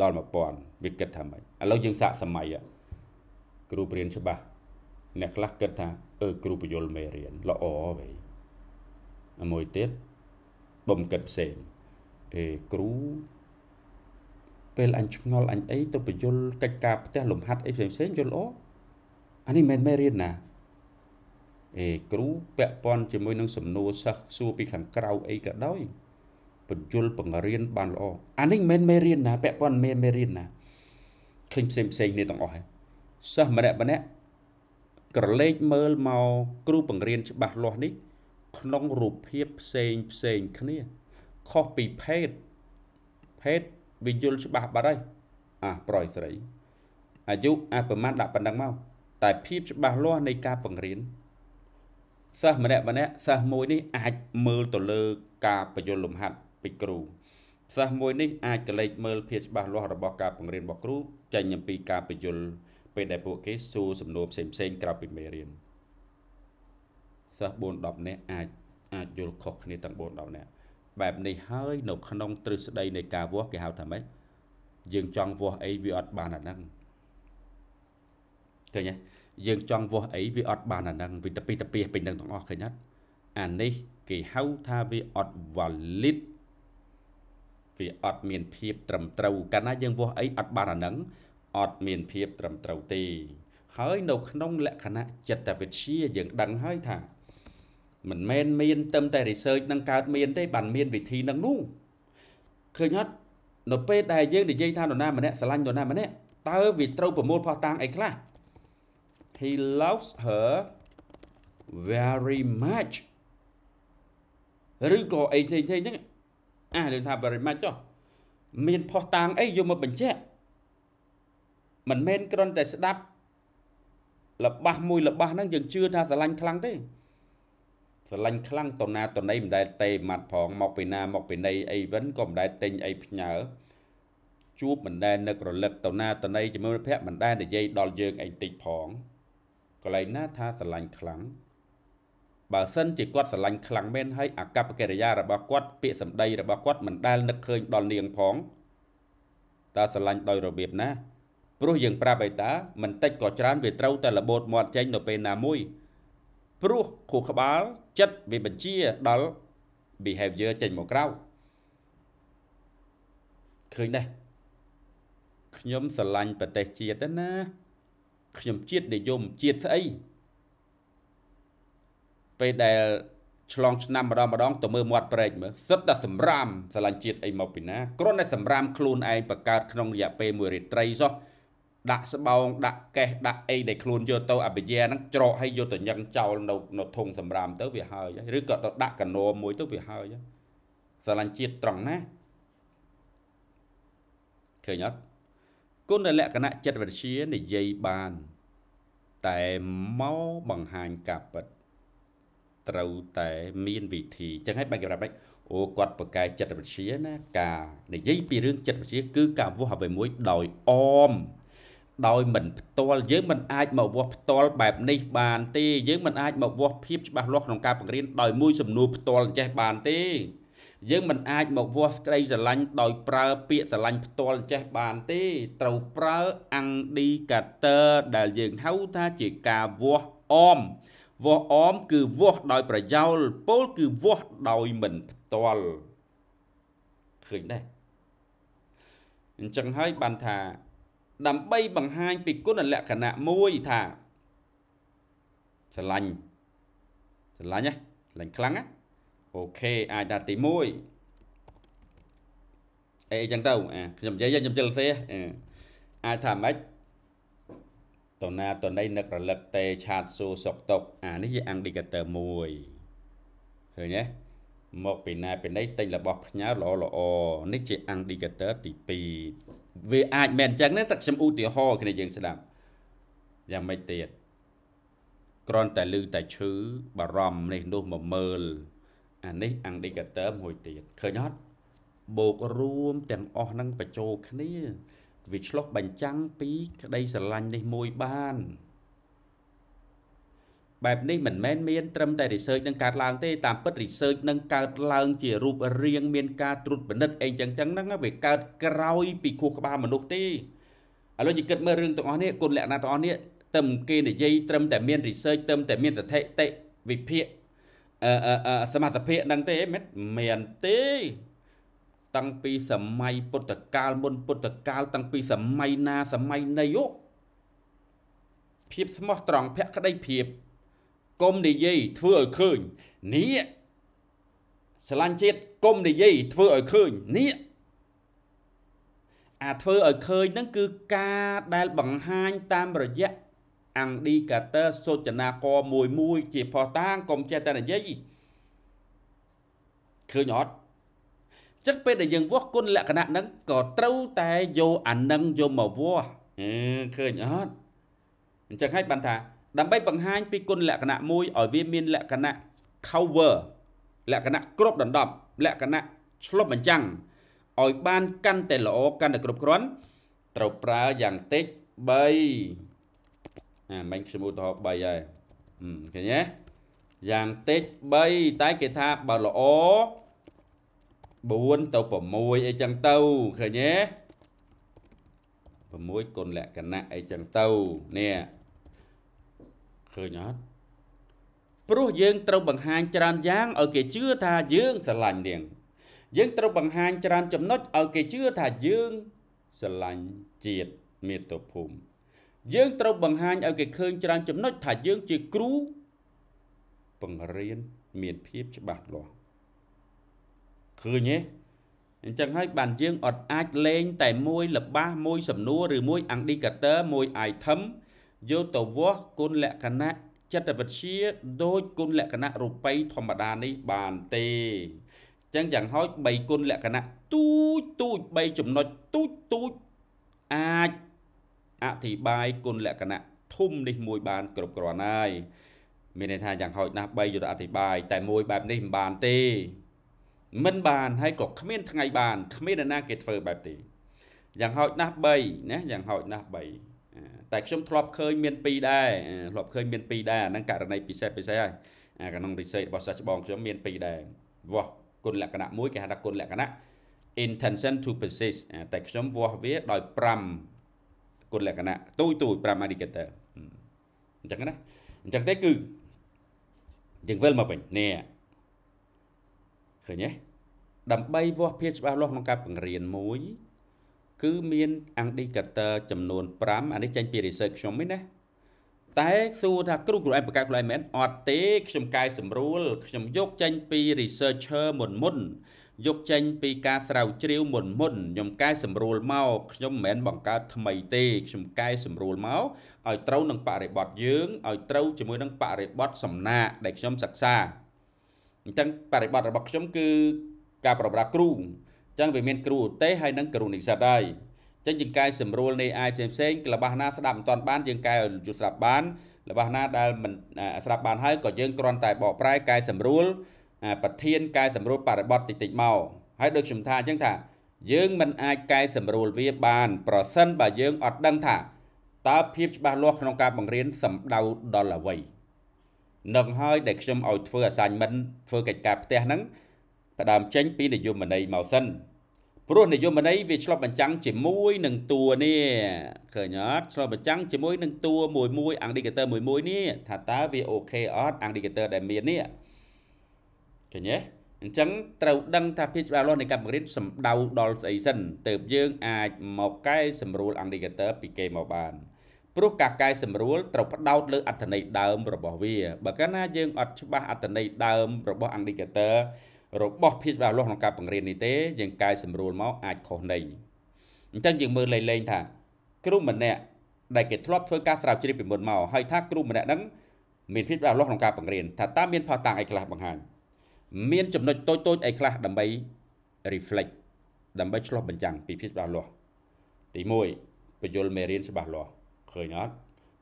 ដល់1000វាគិតថាម៉េចឥឡូវយើងសាកសម័យគ្រូបរៀនច្បាស់អ្នកខ្លះគិតថាអឺគ្រូបញ្យលមេរៀនល្អវិញមួយទៀតបំគិតផ្សេងអេគ្រូពេលអញឆ្ងល់អញអីទៅបញ្យលកិច្ចការ ផ្ទះលំហាត់អីផ្សេងផ្សេងយល់អូអានេះមិនមែនរៀនណាអេគ្រូពាក់ព័ន្ធជាមួយនឹងសំណួរសិស្សសួរពីខាងក្រៅអីក៏ដោយបញ្យលបង្រៀនបាន ល្អអានេះមិនមែនរៀនណាពាក់ព័ន្ធមិនមែនរៀនណាឃើញផ្សេងផ្សេងនេះទាំងអស់ហើយសិស្សម្នាក់ម្នាក់ក្រឡេកមើលមកគ្រូបង្រៀនច្បាស់លាស់នេះ ក្នុងរូបភាពផ្សេងផ្សេងគ្នាខុសពីភេទភេទវាយល់ច្បាស់បាត់ហើយអាប្រយស្រីអាយុអាប្រមាណដាក់ប៉ុណ្ណឹងមកតែភាពច្បាស់លាស់នៃការបង្រៀនសិស្សម្នាក់ម្នាក់សិស្សមួយនេះអាចមើលទៅលើការបញ្យលលំហាត់ពីគ្រូសិស្សមួយនេះអាចកលេចមើលភាពច្បាស់លាស់របស់ការបង្រៀនរបស់គ្រូចេញអំពីការបញ្យលពេលដែលពួកគេសួរសំណួរផ្សេងផ្សេងក្រៅពីមេរៀនសិស្ស4 10នាក់អាចអាចយល់ខុសគ្នាទាំង4 10នាក់បែបនេះហើយនៅក្នុងទ្រឹស្ដីនៃការវាស់គេហៅថាម៉េចយើងចង់វាស់អីវាអត់បានអាហ្នឹងឃើញទេយើងចង់វាស់អីវាអត់បានអាហ្នឹងវាតពីតពីពេញទាំងទាំងអស់ឃើញអត់អានេះ គេហៅថាវាអត់ valid វាអត់មានភាព ត្រឹមត្រូវកាលណាយើងវាស់អីអត់បានអាហ្នឹងអត់មាន ភាព ត្រឹមត្រូវទេហើយ នៅក្នុងលក្ខណៈចិត្តវិទ្យាយើងដឹងហើយថាមិនមែនមានតែតែ research នឹងកើតមានទេ បានមានវិធីនឹងនោះឃើញអត់នៅពេលដែលយើងនិយាយថានរណាម្នាក់ស្រឡាញ់នរណាម្នាក់តើវាត្រូវប្រមូលផុសតាងអីខ្លះ He loves her very much ឬក៏អីផ្សេងៗហ្នឹងអារឿងថា very much ចុះមានផុសតាងអីយកមកបញ្ជាក់មិនមែនគ្រាន់តែស្ដាប់លបាស់មួយលបាស់ហ្នឹងយើងជឿថាស្រឡាញ់ខ្លាំងទេស្រឡាញ់ខ្លាំងតំណាតណៃមិនដែលទេម៉ាត់ផងមកពីណាមកពីណីអីវិនក៏មិនដែលទិញអីផ្ញើជួបមិនដែលនឹករលឹកតំណាតណៃជាមួយភ័ក្រមិនដែលនិយាយដល់យើងអីតិចផងកន្លែងណាថាស្រឡាញ់ខ្លាំងបើសិនជាគាត់ស្រឡាញ់ខ្លាំងមែនហើយអាកប្បកិរិយារបស់គាត់ពាក្យសម្ដីរបស់គាត់មិនដែលនឹកឃើញដល់នាងផងតើស្រឡាញ់ដោយរបៀបណា ព្រោះយើងប្រាប់ឲ្យតាមិនតិចក៏ច្រើនវាត្រូវតែលបោតមាត់ចេញនៅពេលណាមួយព្រោះខួរក្បាលចិត្តវាបញ្ជាដល់ behavior ចេញមកក្រៅឃើញដែរខ្ញុំស្រឡាញ់ប្រទេសជាតិណាខ្ញុំជាតិនិយមជាតិស្អីពេលដែលឆ្លងឆ្នាំម្ដងម្ដងទៅមើលមាត់ប្រេកមើលសិតតែសម្រាមស្រឡាញ់ជាតិអីមកពីណាគ្រាន់តែសម្រាមខ្លួនឯងបង្កើតក្នុងរយៈពេលមួយរាត្រីសោះដាក់ស្បោងដាក់កេះដាក់អីដែលខ្លួនយកទៅអភិយាហ្នឹងច្រកឲ្យយកទៅញ៉ឹងចោលនៅនៅធុងសម្រាម ទៅវាហើយឬក៏ទៅដាក់កណោមួយទៅវាហើយស្រឡាញ់ជាតិត្រង់ណាឃើញអត់គុណលក្ខណៈចិត្តវិទ្យានិយាយបានតែមកបង្ហាញការពិតត្រូវតែមានវិធីចឹងហើយបាច់ប្រាបាច់អូគាត់បកកែចិត្តវិទ្យាណាការនិយាយពីរឿងចិត្តវិទ្យាគឺការវោះអ្វីមួយដោយអមដោយមិនផ្ទាល់យើងមិនអាចមកវាស់ផ្ទាល់បែបនេះបានទេយើងមិនអាចមកវាស់ភាពច្បាស់លាស់ក្នុងការបង្រៀនដោយមួយសំណួរផ្ទាល់ចេះបានទេយើងមិនអាចមកវាស់ស្ដីស្រឡាញ់ដោយប្រើពាក្យស្រឡាញ់ផ្ទាល់ចេះបានទេត្រូវប្រើអាំងឌីកាទ័រដែលយើងហៅថាជាការវាស់អមវាស់អមគឺវាស់ដោយប្រយោលពោលគឺវាស់ដោយមិនផ្ទាល់ឃើញដែរអញ្ចឹងហើយបានថាដើម្បីបង្ហាញពីគុណលក្ខណៈមួយថាស្រឡាញ់ស្រឡាញ់ណាស្រឡាញ់ខ្លាំងណាអូខេអាចថាទី1អីអញ្ចឹងទៅអាខ្ញុំនិយាយខ្ញុំជិលសេអាចថាម៉េចតណាតណៃនឹករលឹកតេឆាតសួរសុកតុកអានេះជា indicator 1ឃើញទេមកពីណាពីណីទិញរបស់ផ្ញើល្អល្អនេះជា indicator ទី2វាអាចមែនអញ្ចឹងណាតែខ្ញុំឧទាហរណ៍គ្នាយើងស្ដាប់យ៉ាងម៉េចទៀតគ្រាន់តែឮតែឈឺបារម្ភនេះនោះមកមើលអានេះ indicator មួយទៀតឃើញអត់បូករួមទាំងអស់នឹងបញ្ចូលគ្នាវាឆ្លុះបញ្ចាំងពី ក្តីស្រឡាញ់នេះមួយបានបែបនេះមិនមែនមានត្រឹមតែ research នឹងកើតឡើងទេតាមពិត research នឹងកើតឡើង ជារូបរាងមានការត្រួតពិនិត្យអីចឹងចឹងហ្នឹងវាកើតក្រោយពីខួរក្បាលមនុស្សទេឥឡូវនិយាយគិតមើលរឿងទាំងអស់នេះគុណលក្ខណៈទាំងអស់នេះត្រឹមគេនិយាយត្រឹមតែមាន research ត្រឹមតែមានស្ថិតិវិភាគអឺអឺសមត្ថភាពហ្នឹងទេមិនមែនទេតាំងពីសម័យពុទ្ធកាលមុន ពុទ្ធកាលតាំងពីសម័យណាសម័យណីអូភាពស្មោះត្រង់ភក្តីភាពកុំនិយាយធ្វើឲ្យឃើញនេះស្រឡាញ់ជាតិកុំនិយាយធ្វើឲ្យឃើញនេះអាធ្វើឲ្យឃើញហ្នឹងគឺការដែលបង្ហាញតាមរយៈអង្គឌីកាទ័រសូចនាករមួយមួយជាផោះតាងកុំចេះតែនិយាយឃើញអត់ចឹងពេលដែលយើងវាស់គុណលក្ខណៈហ្នឹងក៏ត្រូវតែយកអានឹងយកមកវាស់ឃើញអត់អញ្ចឹងហើយបានថាដើម្បីបង្ហាញពីគុណលក្ខណៈមួយឲ្យវាមានលក្ខណៈ cover លក្ខណៈគ្របដណ្ដប់ លក្ខណៈឆ្លុះបញ្ចាំងឲ្យបានកាន់តែល្អកាន់តែគ្រប់គ្រាន់ត្រូវប្រើយ៉ាងតិច3អាមិញខ្ញុំឧទាហរណ៍3ហើយឃើញទេយ៉ាងតិច3តែគេថាបើល្អ4ទៅ6អីចឹងទៅឃើញទេ6គុណលក្ខណៈអីចឹងទៅនេះឃើញអត់ព្រោះយើង ត្រូវបង្ហាញច្រើនយ៉ាងឲ្យគេជឿថាយើងស្រឡាញ់នាង យើង ត្រូវបង្ហាញច្រើនចំណុចឲ្យគេជឿថាយើងស្រឡាញ់ជាតិមាតុភូមិយើងត្រូវបង្ហាញឲ្យគេឃើញច្រើនចំណុចថាយើង ជាគ្រូបង្រៀនមានភាពច្បាស់លាស់ឃើញទេអញ្ចឹងហើយបានយើងអត់អាចលេង តែមួយ លបាសមួយសំណួរឬមួយ indicator មួយ item យកទៅវាស់គុណលក្ខណៈចិត្តវិទ្យាដូចគុណលក្ខណៈរូបីធម្មតានេះបានទេចឹងយ៉ាងហោច3គុណលក្ខណៈទូចទូច3ចំណុចទូចទូចអាច អធិប្បាយគុណលក្ខណៈធំនេះមួយបានគ្រប់គ្រាន់ហើយមានន័យថាយ៉ាងហោចណាស់3យកទៅអធិប្បាយតែមួយបែបនេះមិនបានទេ មិនបានហើយក៏គ្មានថ្ងៃបានគ្មាននរណាគេធ្វើបែបទេយ៉ាងហោចណាស់3ណាយ៉ាងហោចណាស់3តែខ្ញុំធ្លាប់ឃើញមានពីរដែរធ្លាប់ឃើញមានពីរដែរហ្នឹងករណីពិសេសពិសេសហើយអាក្នុងរិស័យរបស់សាស្ត្រាចារ្យបងខ្ញុំមានពីរដែរវាស់គុណលក្ខណៈមួយគេហៅថាគុណលក្ខណៈ intention to persist តែខ្ញុំវាស់វាដោយ5គុណលក្ខណៈទូយទូយ5 indicator អញ្ចឹងណាអញ្ចឹងទេគឺយើងវិលមកវិញនេះឃើញទេដើម្បីវាស់ភាពច្បាស់លាស់ក្នុងការបង្រៀនមួយគឺមាន indicator ចំនួន5អានេះចេញពី research ខ្ញុំហ្នឹងណាតែសួរថាគ្រូគ្រូឯងបង្កើតខ្លួនឯងមែនអត់ទេខ្ញុំកែសម្រួល ខ្ញុំយកចេញពី researcher មុនមុន យកចេញពីការស្រាវជ្រាវមុនមុនខ្ញុំកែសម្រួលមកខ្ញុំមិនមែនបង្កើតថ្មីទេខ្ញុំកែសម្រួលមកឲ្យត្រូវនឹងបរិបត្តិយើងឲ្យត្រូវជាមួយនឹងបរិបត្តិសំណាកដែលខ្ញុំសិក្សាអញ្ចឹងបរិបត្តិរបស់ខ្ញុំគឺការប្រប្រាគ្រូចឹងវាមានគ្រូឧទ្ទេសហើយនិងគ្រូនិស្សិតហើយចឹងយើងកែសម្រួលនៃអាយផ្សេងផ្សេងក្លបាស់ណាស្ដាប់មិនទាន់បានយើងកែឲ្យយល់ស្ដាប់បានក្លបាស់ណាដែលមិនស្ដាប់បានហើយក៏យើងគ្រាន់តែបកប្រែកែសម្រួលប្រធានកែសម្រួលបរិបទតិចតិចមកហើយដូចខ្ញុំថាអញ្ចឹងថា យើងមិនអាចកែសម្រួលវាបាន ប្រសិនបើយើងអត់ដឹងថាតើភាពច្បាស់លាស់ក្នុងការបង្រៀនសំដៅដល់អ្វីនឹងហើយដែលខ្ញុំឲ្យធ្វើ assignment ធ្វើកិច្ចការផ្ទះហ្នឹងផ្ដើមចេញ ពីនិយមន័យមកសិនព្រោះនិយមន័យវាឆ្លុះបញ្ចាំងជាមួយនឹងតួនេះឃើញអត់ឆ្លុះបញ្ចាំងជាមួយនឹងតួមួយមួយ indicator មួយមួយនេះថាតើវាអូខេអត់ indicator ដែលមាននេះឃើញទេអញ្ចឹងត្រូវដឹង ថាភាពច្បាស់លាស់នៃការបង្រៀនសំដៅដល់ស្អីសិនទើបយើងអាចមកកែសម្រួល indicator ពីគេមកបានព្រោះការកែសម្រួលត្រូវផ្ដោតលើអត្ថន័យដើមរបស់វា បើកាលណាយើងអត់ច្បាស់អត្ថន័យដើមរបស់ indicator របស់ភាពច្បាស់លាស់ក្នុងការបង្រៀននេះទេយើងកែសម្រួលមកអាចខុសន័យអញ្ចឹងយើងមើលលេងៗថាគ្រូម្នាក់ដែលគេធ្លាប់ធ្វើការស្រាវជ្រាវពីមុនមកហើយថាគ្រូម្នាក់ហ្នឹងមានភាពច្បាស់លាស់ក្នុងការបង្រៀនថាតើមានផតាំងអីខ្លះបង្ហាញមានចំណុចតូចតូចអីខ្លះដើម្បី reflect ដើម្បីឆ្លោះបញ្ចាំងពីភាពច្បាស់លាស់ទី1បញ្យលមេរៀនច្បាស់លាស់ឃើញអត់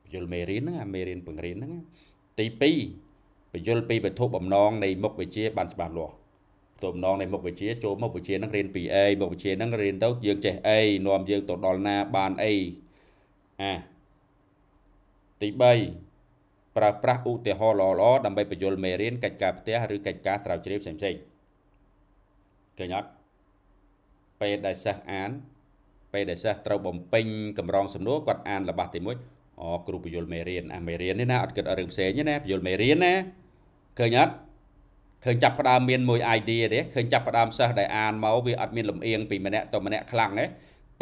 បញ្យលមេរៀនហ្នឹងអាមេរៀនបង្រៀនហ្នឹងទី2បញ្យលពីវត្ថុបំណងនៃមុខវិជ្ជាបានច្បាស់លាស់ទំនងនៃមុខវិជ្ជាចូលមុខវិជ្ជានឹងរៀនពីអីមុខវិជ្ជានឹងរៀនទៅយើងចេះអីនាំយើងទៅដល់ណាបានអីអាទី3ប្រើប្រាស់ឧទាហរណ៍ល្អៗដើម្បីបញ្យល់មេរៀនកិច្ចការផ្ទះឬកិច្ចការស្រាវជ្រាវផ្សេងៗឃើញអត់ពេលដែលសិស្សអានពេលដែលសិស្សត្រូវបំពេញកម្រងសំណួរគាត់អានរបស់ទី1អូគ្រូបញ្យល់មេរៀនអាមេរៀននេះណាអត់គិតរឿងផ្សេងទេណាបញ្យល់មេរៀនណាឃើញអត់ឃើញចាប់ផ្ដើមមានមួយ idea ទេឃើញចាប់ផ្ដើមសិស្សដែលអានមកវាអត់មានលំអៀងពីម្នាក់ទៅម្នាក់ខ្លាំងទេ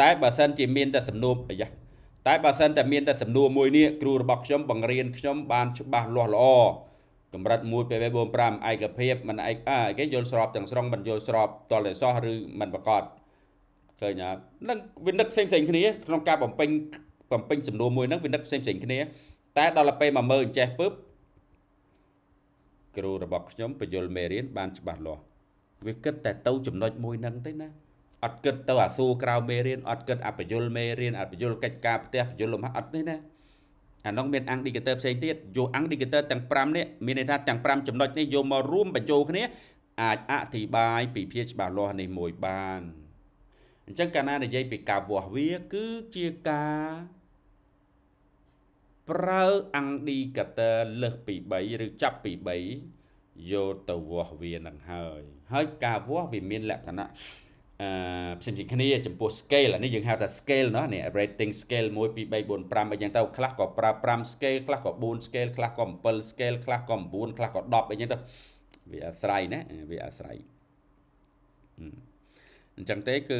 តែបើសិនជាមានតែសំណួរអាយ៉ាតែបើសិនតែមានតែសំណួរមួយនេះគ្រូរបស់ខ្ញុំបង្រៀនខ្ញុំបានច្បាស់លាស់ល្អកម្រិត1 PV45 ឯកភាពមិនឯកអីគេយល់ស្របទាំងស្រុងមិនយល់ស្របតលតែសោះឬមិនប្រកបឃើញអត់នឹងវិនិច្ឆ័យផ្សេងៗគ្នាក្នុងការបំពេញបំពេញសំណួរមួយហ្នឹងវិនិច្ឆ័យផ្សេងៗគ្នាតែដល់ពេលមកមើលអញ្ចេះពឹបគ្រូរបស់ខ្ញុំបញ្យលមេរៀនបានច្បាស់លាស់វាគិតតែទៅចំណុចមួយហ្នឹងទេណាអត់គិតទៅអាសួរក្រៅមេរៀនអត់គិតអបយលមេរៀនអបយលកិច្ចការផ្ទះបយលលំហអត់ទេណាអានោះមានអង្គឌីកាទ័រផ្សេងទៀតយកអង្គឌីកាទ័រទាំង5នេះមានន័យថាទាំង5ចំណុចនេះយកមករួមបញ្ចូលគ្នាអាចអធិប្បាយពីភាពច្បាស់លាស់នេះមួយបានអញ្ចឹងកាលណានិយាយពីការវាស់វាគឺជាការប្រើអង់ឌីកាទ័រលើសពី3ឬចាប់ពី3យកទៅវាស់វានឹងហើយហើយការវាស់វាមានលក្ខណៈអឺផ្សេងៗគ្នាចំពោះ scale អានេះយើងហៅថា scale ណោះនេះ rating scale 1 2 3 4 5អីចឹងទៅ ខ្លះក៏ប្រើ5 scale ខ្លះក៏4 scale ខ្លះក៏7 scale ខ្លះក៏9ខ្លះក៏10អីចឹងទៅវាអាស្រ័យណាវាអាស្រ័យអញ្ចឹងទេគឺ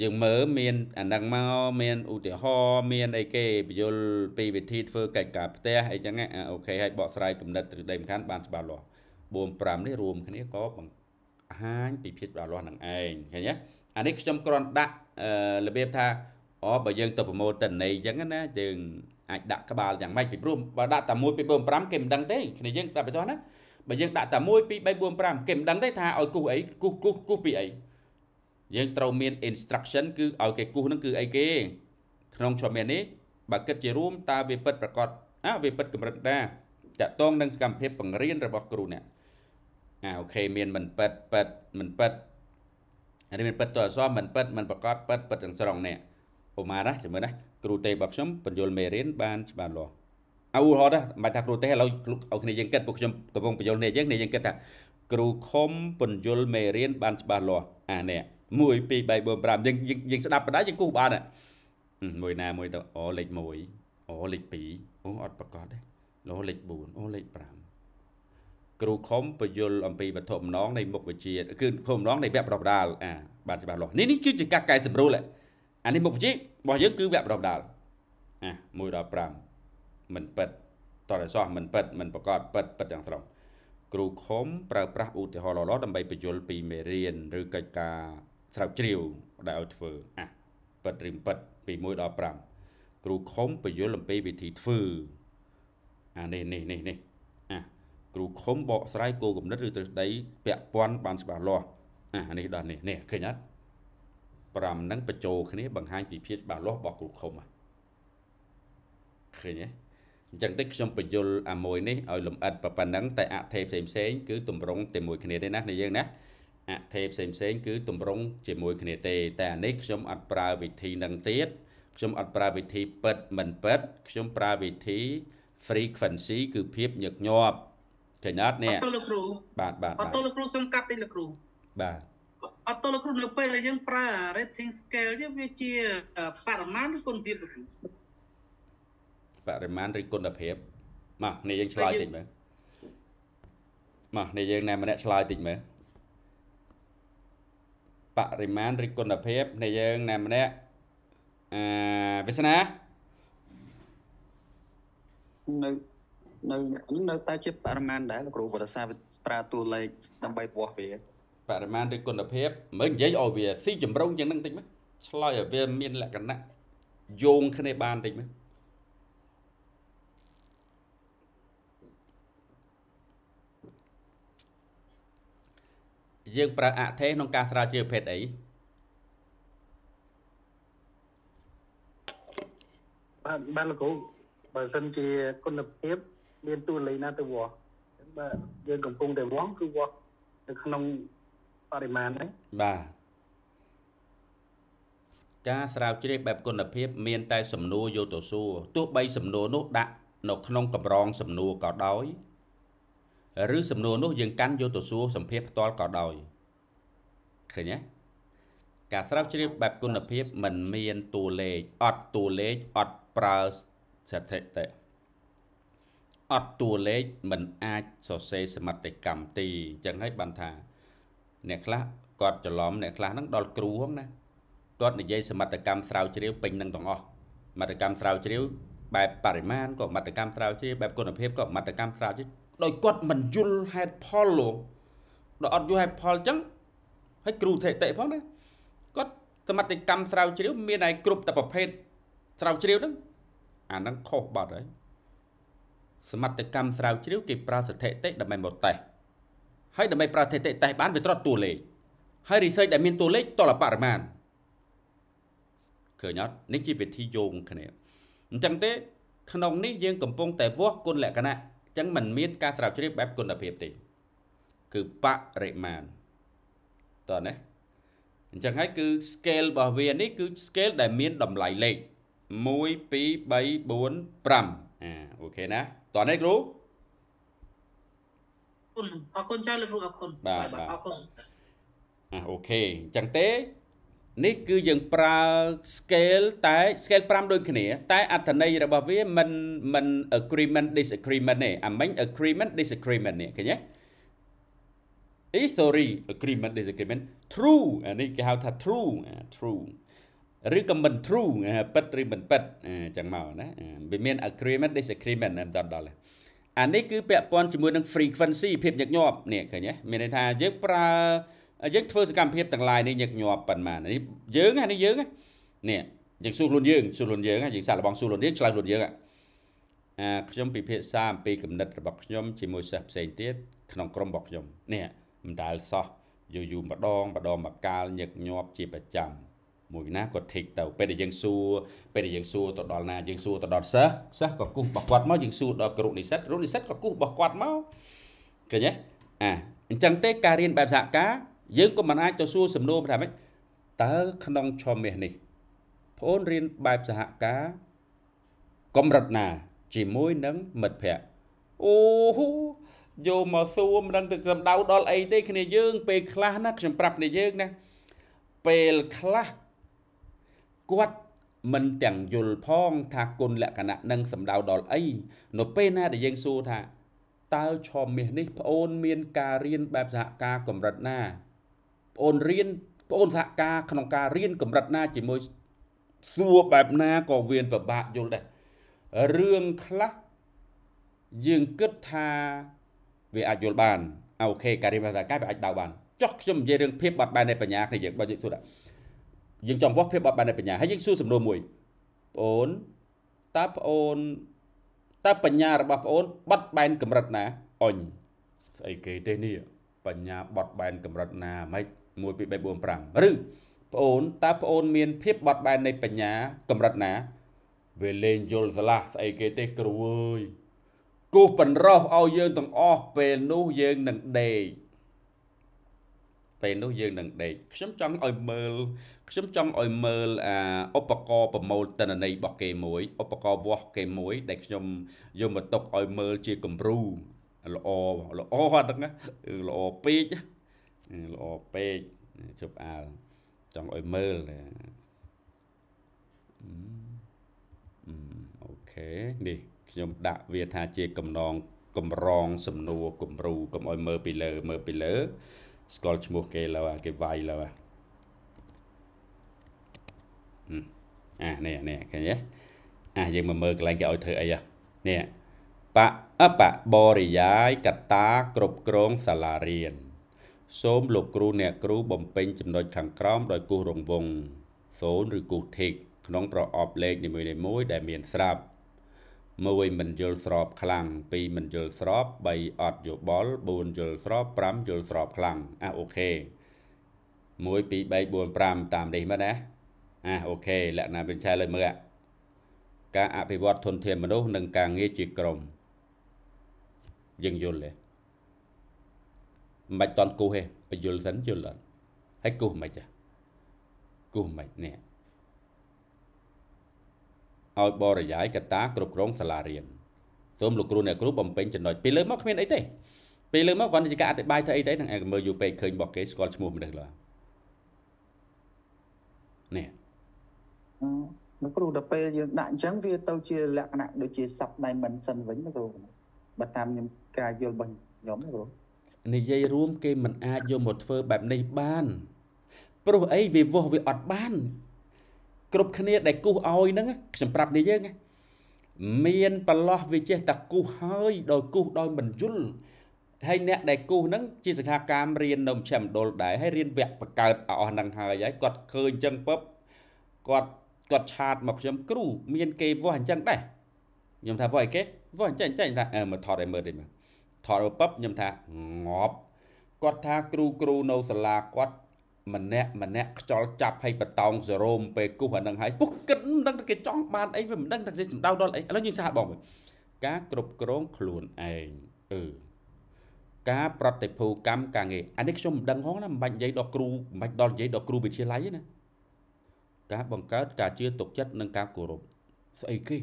យើងមើលមានអានឹងមកមានឧទាហរណ៍មានអីគេបញ្យលពីវិធីធ្វើកិច្ចការផ្ទះអីចឹងអូខេហើយបកស្រាយគំនិតទ្រឹស្ដីសំខាន់បានច្បាស់លាស់4 5នេះរួមគ្នាក៏បង្ហាញពីភាពច្បាស់លាស់នឹងឯងឃើញទេអានេះខ្ញុំគ្រាន់ដាក់របៀបថាអូបើយើងទៅប្រមូលតន័យចឹងណាយើងអាចដាក់ក្បាលយ៉ាងម៉េចពីព្រោះបើដាក់តែ1 2 4 5គេមិនដឹងទេគ្នាយើងតែបន្តណាបើយើងដាក់តែ1 2 3 4 5គេមិនដឹងទេថាឲ្យគូសអីគូសគូសគូសពីអីយើងត្រូវមាន instruction គឺឲ្យគេគូសនឹងគឺអីគេក្នុងឈប់មាននេះបើគិតជារួមតើវាពិតប្រកបអាវាពិតកម្រិតណាតកតងនឹងសកម្មភាពបង្រៀនរបស់គ្រូអ្នកអាអូខេមានមិនពិតពិតមិនពិតនេះមានពិតតើអសមិនពិតមិនប្រកបពិតពិតទាំងស្រុងនេះឧមាណាចាំមើលណាគ្រូទេរបស់ខ្ញុំបញ្យលមេរៀនបានច្បាស់លាស់អ៊ូហត់ណាមិនថាគ្រូទេឥឡូវឲ្យគ្នាយើងគិតពួកខ្ញុំកំពុងបញ្យលនេះយើងនេះយើងគិតថាគ្រូខំបញ្យលមេរៀនបានច្បាស់លាស់អានេះ1 2 3 4 5យើងយើងស្ដាប់បណ្ដាយើងគូសបានមួយណាមួយទៅអូលេខ1អូលេខ2អូអត់ប្រកាសទេលោលេខ4អូលេខ5គ្រូខំបញ្យលអំពីវត្ថុម្ដងនៃមុខវិជ្ជាគឺខំម្ដងនៃវគ្គប្រដដាលអាបានច្បាស់លាស់នេះនេះគឺជាការកែសម្រួលអានេះមុខវិជ្ជារបស់យើងគឺវគ្គប្រដដាលអា1ដល់5មិនប៉ិតតរសោះមិនប៉ិតមិនប្រកាសប៉ិតប៉ិតយ៉ាងត្រង់គ្រូខំប្រើប្រាស់ឧទាហរណ៍ល្អៗដើម្បីបញ្យល ពីមេរៀនឬកិច្ចការស្រាវជ្រាវដែលឲ្យធ្វើអាប៉ិតឬប៉ិតពី1ដល់5គ្រូខុំពយល់អំពីវិធីធ្វើអានេះនេះនេះនេះអាគ្រូខុំបកស្រាយគោលគំនិតឬទ្រឹស្ដីពាក់ព័ន្ធបានច្បាស់លាស់អានេះដល់នេះនេះឃើញអត់5នឹងបញ្ចូលគ្នា បង្ហាញពីភាពច្បាស់លាស់របស់គ្រូខុំឃើញទេអញ្ចឹងតិចខ្ញុំបញ្យលអាមួយនេះឲ្យលំអិតប៉ុណ្ណឹងតែអធិផ្សេងផ្សេងគឺតម្រង់តែមួយគ្នាទេណានេះយើងណាអថេផ្សេងផ្សេងគឺតម្រង់ជាមួយគ្នាទេ តែអានេះខ្ញុំអត់ប្រើវិធីនឹងទៀតខ្ញុំអត់ប្រើវិធីពិតមិនពិតខ្ញុំប្រើវិធី frequency គឺភាពញឹកញាប់កញ្ញាតនេះអត់ទលោកគ្រូបាទបាទអត់ទលោកគ្រូសូមកាត់តិចលោកគ្រូបាទអត់ទលោកគ្រូនៅពេលដែលយើងប្រើ rating scale យើងវាជាបរិមាណឬគុណភាពលោកគ្រូបរិមាណឬគុណភាពមកនេះយើងឆ្លើយតិចមើលមកនេះយើងណែម្នាក់ឆ្លើយតិចមើលបរិមាណឬគុណភាពនៃយើងណាម្នាក់អឺវាសនានៅនៅនៅតែជាបរិមាណដែរលោកគ្រូប្រសាប្រើតួលេខដើម្បីវាស់វាបរិមាណឬគុណភាពមើលនិយាយឲ្យវាស៊ីចម្រុងជាងនឹងតិចមើលឆ្លើយឲ្យវា មានលក្ខណៈយោងគ្នាបានតិចមើលយើងប្រើអថេក្នុងការស្រាវជ្រាវភេទអីបាទបានលោកគ្រូបើសិនជាគុណភាព មានទួលលេខណាទៅវាស់បាទយើងកំពុងតែវងគឺវាស់នៅក្នុងបរិមាណហ្នឹងបាទការស្រាវជ្រាវបែបគុណភាពមានតែសំណួរយោទៅសួរទោះបីសំណួរនោះដាក់នៅក្នុងកម្រងសំណួរក៏ដោយឬសំណួរនោះយើងកាន់យកទៅសួរសម្ភារផ្ទាល់ក៏ដោយឃើញទេការស្រាវជ្រាវបែបគុណភាពមិនមានតួលេខអត់តួលេខអត់ប្រើស្ថិតិអត់តួលេខមិនអាចសរសេរសមិទ្ធកម្មទេអញ្ចឹងហើយបានថា អ្នកខ្លះគាត់ច្រឡំអ្នកខ្លះហ្នឹង ដល់គ្រូហ្នឹងណាគាត់និយាយសមិទ្ធកម្មស្រាវជ្រាវពេញនឹងទាំងអស់មត្តកម្មស្រាវជ្រាវបែបបរិមាណក៏មត្តកម្មស្រាវជ្រាវបែបគុណភាពក៏មត្តកម្មស្រាវជ្រាវដោយគាត់មិនយល់ហេតុផលលោកដល់អត់យល់ហេតុផលអញ្ចឹងហើយគ្រូថេតិផងណាគាត់សមត្ថកម្មស្រាវជ្រាវមានឯគ្រប់តែប្រភេទស្រាវជ្រាវហ្នឹងអាហ្នឹងខុសបាត់ហើយសមត្ថកម្មស្រាវជ្រាវគេប្រើសតិតិដើម្បីមកតេស្តហើយដើម្បីប្រើសតិតិតេស្តបានវាត្រត់តួលេខហើយ research ដែលមានតួលេខតលបរិមាណឃើញអត់ នេះជាវិធីយោងគ្នាអញ្ចឹងទេក្នុងនេះយើងកំពុងតែវាស់គុណលក្ខណៈចឹងมันមានការស្រាវជ្រាវបែបគុណភាពទេគឺបរិមាណតើណាអញ្ចឹងហើយគឺ scale របស់វានេះ គឺ scale ដែលមានតម្លៃលេខ1 2 3 4 5អាអូខេណាតើនេះគ្រូអរគុណច្រើនលោកគ្រូអរគុណបាទអរគុណអាអូខេអញ្ចឹងទេនេះគឺយើងប្រើ scale តែ scale 5ដូចគ្នា តែអត្ថន័យរបស់វាមិនមិន agreement disagreement ទេអាមិញ agreement disagreement នេះឃើញទេ eh sorry agreement disagreement true អានេះគេហៅថា true true ឬក៏មិន true ប៉ិតឬមិនប៉ិតអញ្ចឹងមកណាវាមាន agreement disagreement មិនដល់ដល់អានេះគឺពាក់ព័ន្ធជាមួយនឹង frequency ភាពញឹកញាប់នេះឃើញទេមានន័យថាយើងប្រើយើងធ្វើសកម្មភាពទាំងឡាយនេះញឹកញាប់ប៉ុន្មាននេះយើងនេះយើងនេះយើងសួរខ្លួនយើងសួរខ្លួនយើងយើងសាកល្បងសួរខ្លួនយើងឆ្លើយខ្លួនយើងអាខ្ញុំពិភាក្សាអំពីគំនិតរបស់ខ្ញុំ ជាមួយសិស្សផ្សេងទៀតក្នុងក្រុមរបស់ខ្ញុំនេះមិនដាល់សោះយូរយូរម្ដងម្ដងមកកាលញឹកញាប់ជាប្រចាំមួយណាគាត់ធីកទៅពេលដែលយើងសួរពេលដែលយើងសួរទៅដល់ណាយើងសួរទៅដល់សិស្សសិស្សក៏គូសរបស់គាត់មកយើងសួរដល់គ្រូនិស្សិតគ្រូនិស្សិតក៏គូសរបស់គាត់មកឃើញទេអាអញ្ចឹងទេការរៀនបែបសហការយើងក៏មិនអាចទៅសួរសំណួរថាម៉េចតើក្នុងឆមាសនេះប្អូនរៀនបែបសហការកម្រិតណា ជាមួយនឹងមិត្តភ័ក្តិអូយកមកសួរមិនដឹងទៅសំដៅដល់អីទេគ្នាយើងពេលខ្លះណាខ្ញុំប្រាប់គ្នាយើងណាពេលខ្លះគាត់មិនទាំងយល់ផងថាគុណលក្ខណៈនឹងសំដៅដល់អីនៅពេលណាដែលយើងសួរថាតើឆមាសនេះប្អូនមានការរៀនបែបសហការកម្រិតណាប្អូនរៀនប្អូនសហការក្នុងការរៀនកម្រិតណា ជាមួយសួរបែបណាក៏វាពិបាកយល់ដែររឿងខ្លះយើងគិតថាវាអាចយល់បានអូខេការរៀនភាសាកាយវាអាចដៅបានចុះខ្ញុំនិយាយរឿងភាពបាត់បែននៃបញ្ញាគ្នាយើងបើយើងសួរថាយើងចង់វាស់ភាពបាត់បែននៃបញ្ញាហើយយើងសួរសំណួរមួយប្អូនតើប្អូនតើបញ្ញារបស់ប្អូនបាត់បែនកម្រិតណាអុញស្អីគេទេនេះបញ្ញាបាត់បែនកម្រិតណាម៉េច1 2 3 4 5ឬប្អូនតើប្អូន មានភាពបត់បែននៃ បញ្ញាកម្រិតណាវាលេងយល់ឆ្លាស់ស្អីគេទេគ្រូអើយគោះបន្រោះឲ្យយើងទាំងអស់ពេលនោះយើងនឹងដេកពេលនោះយើងនឹងដេកខ្ញុំចង់ឲ្យមើលខ្ញុំចង់ឲ្យមើលអាឧបករណ៍ប្រមូលតិន្នន័យរបស់គេមួយឧបករណ៍វាស់គេមួយ ដែលខ្ញុំយកមកຕົកឲ្យមើល ជាគំរូល្អល្អហ្នឹងល្អពេកល្អពេកជប់អាលចង់ឲ្យមើលអូខេនេះខ្ញុំដាក់វាថាជាកំណងកំរង សំណួរគំរូកុំឲ្យមើលពីលើមើលពីលើ ស្គាល់ឈ្មោះគេឡើយគេវាយឡើយអានេះនេះឃើញទេអាយើងមកមើលកន្លែងគេឲ្យធ្វើអីនេះបអបបរិយាយកតាគ្រប់គ្រងសាលារៀនសូមលោកគ្រូអ្នកគ្រូបំពេញចំណុចខាងក្រោមដោយគូសរង្វង់0ឬគូស tick ក្នុងប្រអប់លេខនីមួយៗដែលមានស្រាប់1មិនយល់ស្របខ្លាំង2មិនយល់ស្រប3អត់យោបល់4យល់ស្រប5យល់ស្របខ្លាំងអ่ะអូខេ1 2 3 4 5តាមនេះមើលណាអ่ะអូខេលក្ខណៈវិជ្ជាលើមើលការអភិវឌ្ឍធនធានមនុស្សនិងការងារជាក្រុមយើងយល់ទេមិនតន់គូសទេបញ្យលសិនយល់អត់ហើយគូសមិនចាគូសមិននេះឲ្យបរិយាយកតាគ្រប់គ្រង សាលារៀនសូមលោកគ្រូអ្នកគ្រូបំពេញចំណុចពេលលើមកគ្មានអីទេពេលលើមកគ្រាន់តែជាការអធិប្បាយធ្វើអីទេនឹងឯងមើលយូរពេកឃើញរបស់គេស្គាល់ឈ្មោះមនុស្សឡើយនេះលោកគ្រូដល់ពេលយើងដាក់អញ្ចឹងវាទៅជាលក្ខណៈដូចជា sub dimension វិញណាគ្រូបើតាមខ្ញុំការយល់របស់ខ្ញុំណាគ្រូនិយាយរួមគេមិនអាចយកមកធ្វើបែបនេះបាន ព្រោះអីវាវោះវាអត់បានគ្រប់គ្នាដែលគូសឲ្យហ្នឹងខ្ញុំប្រាប់នេះយើងមានប្រឡោះវាចេះតែគូសហើយដោយគូសដោយមិនយល់ហើយអ្នកដែលគូសហ្នឹង ជាសិក្ខាកាមរៀននៅមជ្ឈមណ្ឌលដែរហើយរៀនវគ្គបង្កើតអស់ហ្នឹងហើយហើយគាត់ឃើញអញ្ចឹងពឹបគាត់គាត់ឆាតមកខ្ញុំគ្រូ មានគេវោះអញ្ចឹងដែរខ្ញុំថាវោះអីគេវោះអញ្ចឹងអញ្ចឹងថាមើលថតឲ្យមើលតិចមើលថតរូបពឹបខ្ញុំថាងាប់គាត់ថាគ្រូគ្រូនៅសាលាគាត់ ម្នាក់ម្នាក់ខ្ចល់ចាប់ឲ្យបតោងសរោមពេលគូសអានឹងហើយ ពុះគិតមិនដឹងថាគេចង់បានអីវាមិនដឹងថាគេសម្ដៅដល់អីឥឡូវយើងសាកបងការគ្រប់គ្រងខ្លួនឯងអឺការប្រតិភូកម្មការងារអានេះខ្ញុំមិនដឹងហងណាមិនបាច់និយាយដល់គ្រូមិនបាច់ដល់និយាយដល់គ្រូវិទ្យាល័យទេណាការបង្កើតការជឿទុកចិត្តនិងការគោរពស្អីគេ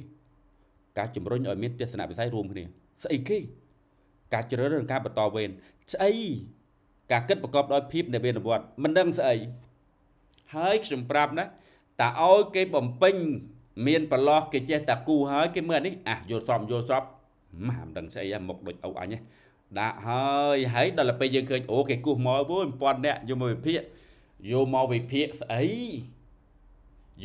ការជំរុញឲ្យមានទស្សនវិស័យរួមគ្នាស្អីគេការជ្រើសរើសការបន្តវេនស្អីការគិតប្រកបដោយភាពនៃវេនវត្តមិនដឹងស្អីហើយខ្ញុំប្រាប់ណាតើឲ្យគេបំពេញមានប្រឡោះគេចេះតែគូហើយគេមើលនេះអាយល់ស្របយល់ស្របមិនហាមដឹងស្អីហ្នឹងមកដូចអូអញហ្នឹងដាក់ហើយហើយដល់ពេលយើងឃើញអូគេគូសមកអូយ1000នាក់យកមកវិភាគយកមកវិភាគស្អី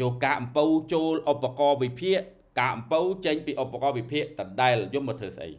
យកកាកអំពៅចូលឧបករណ៍វិភាគកាកអំពៅចេញពីឧបករណ៍វិភាគតដែលយកមកធ្វើស្អី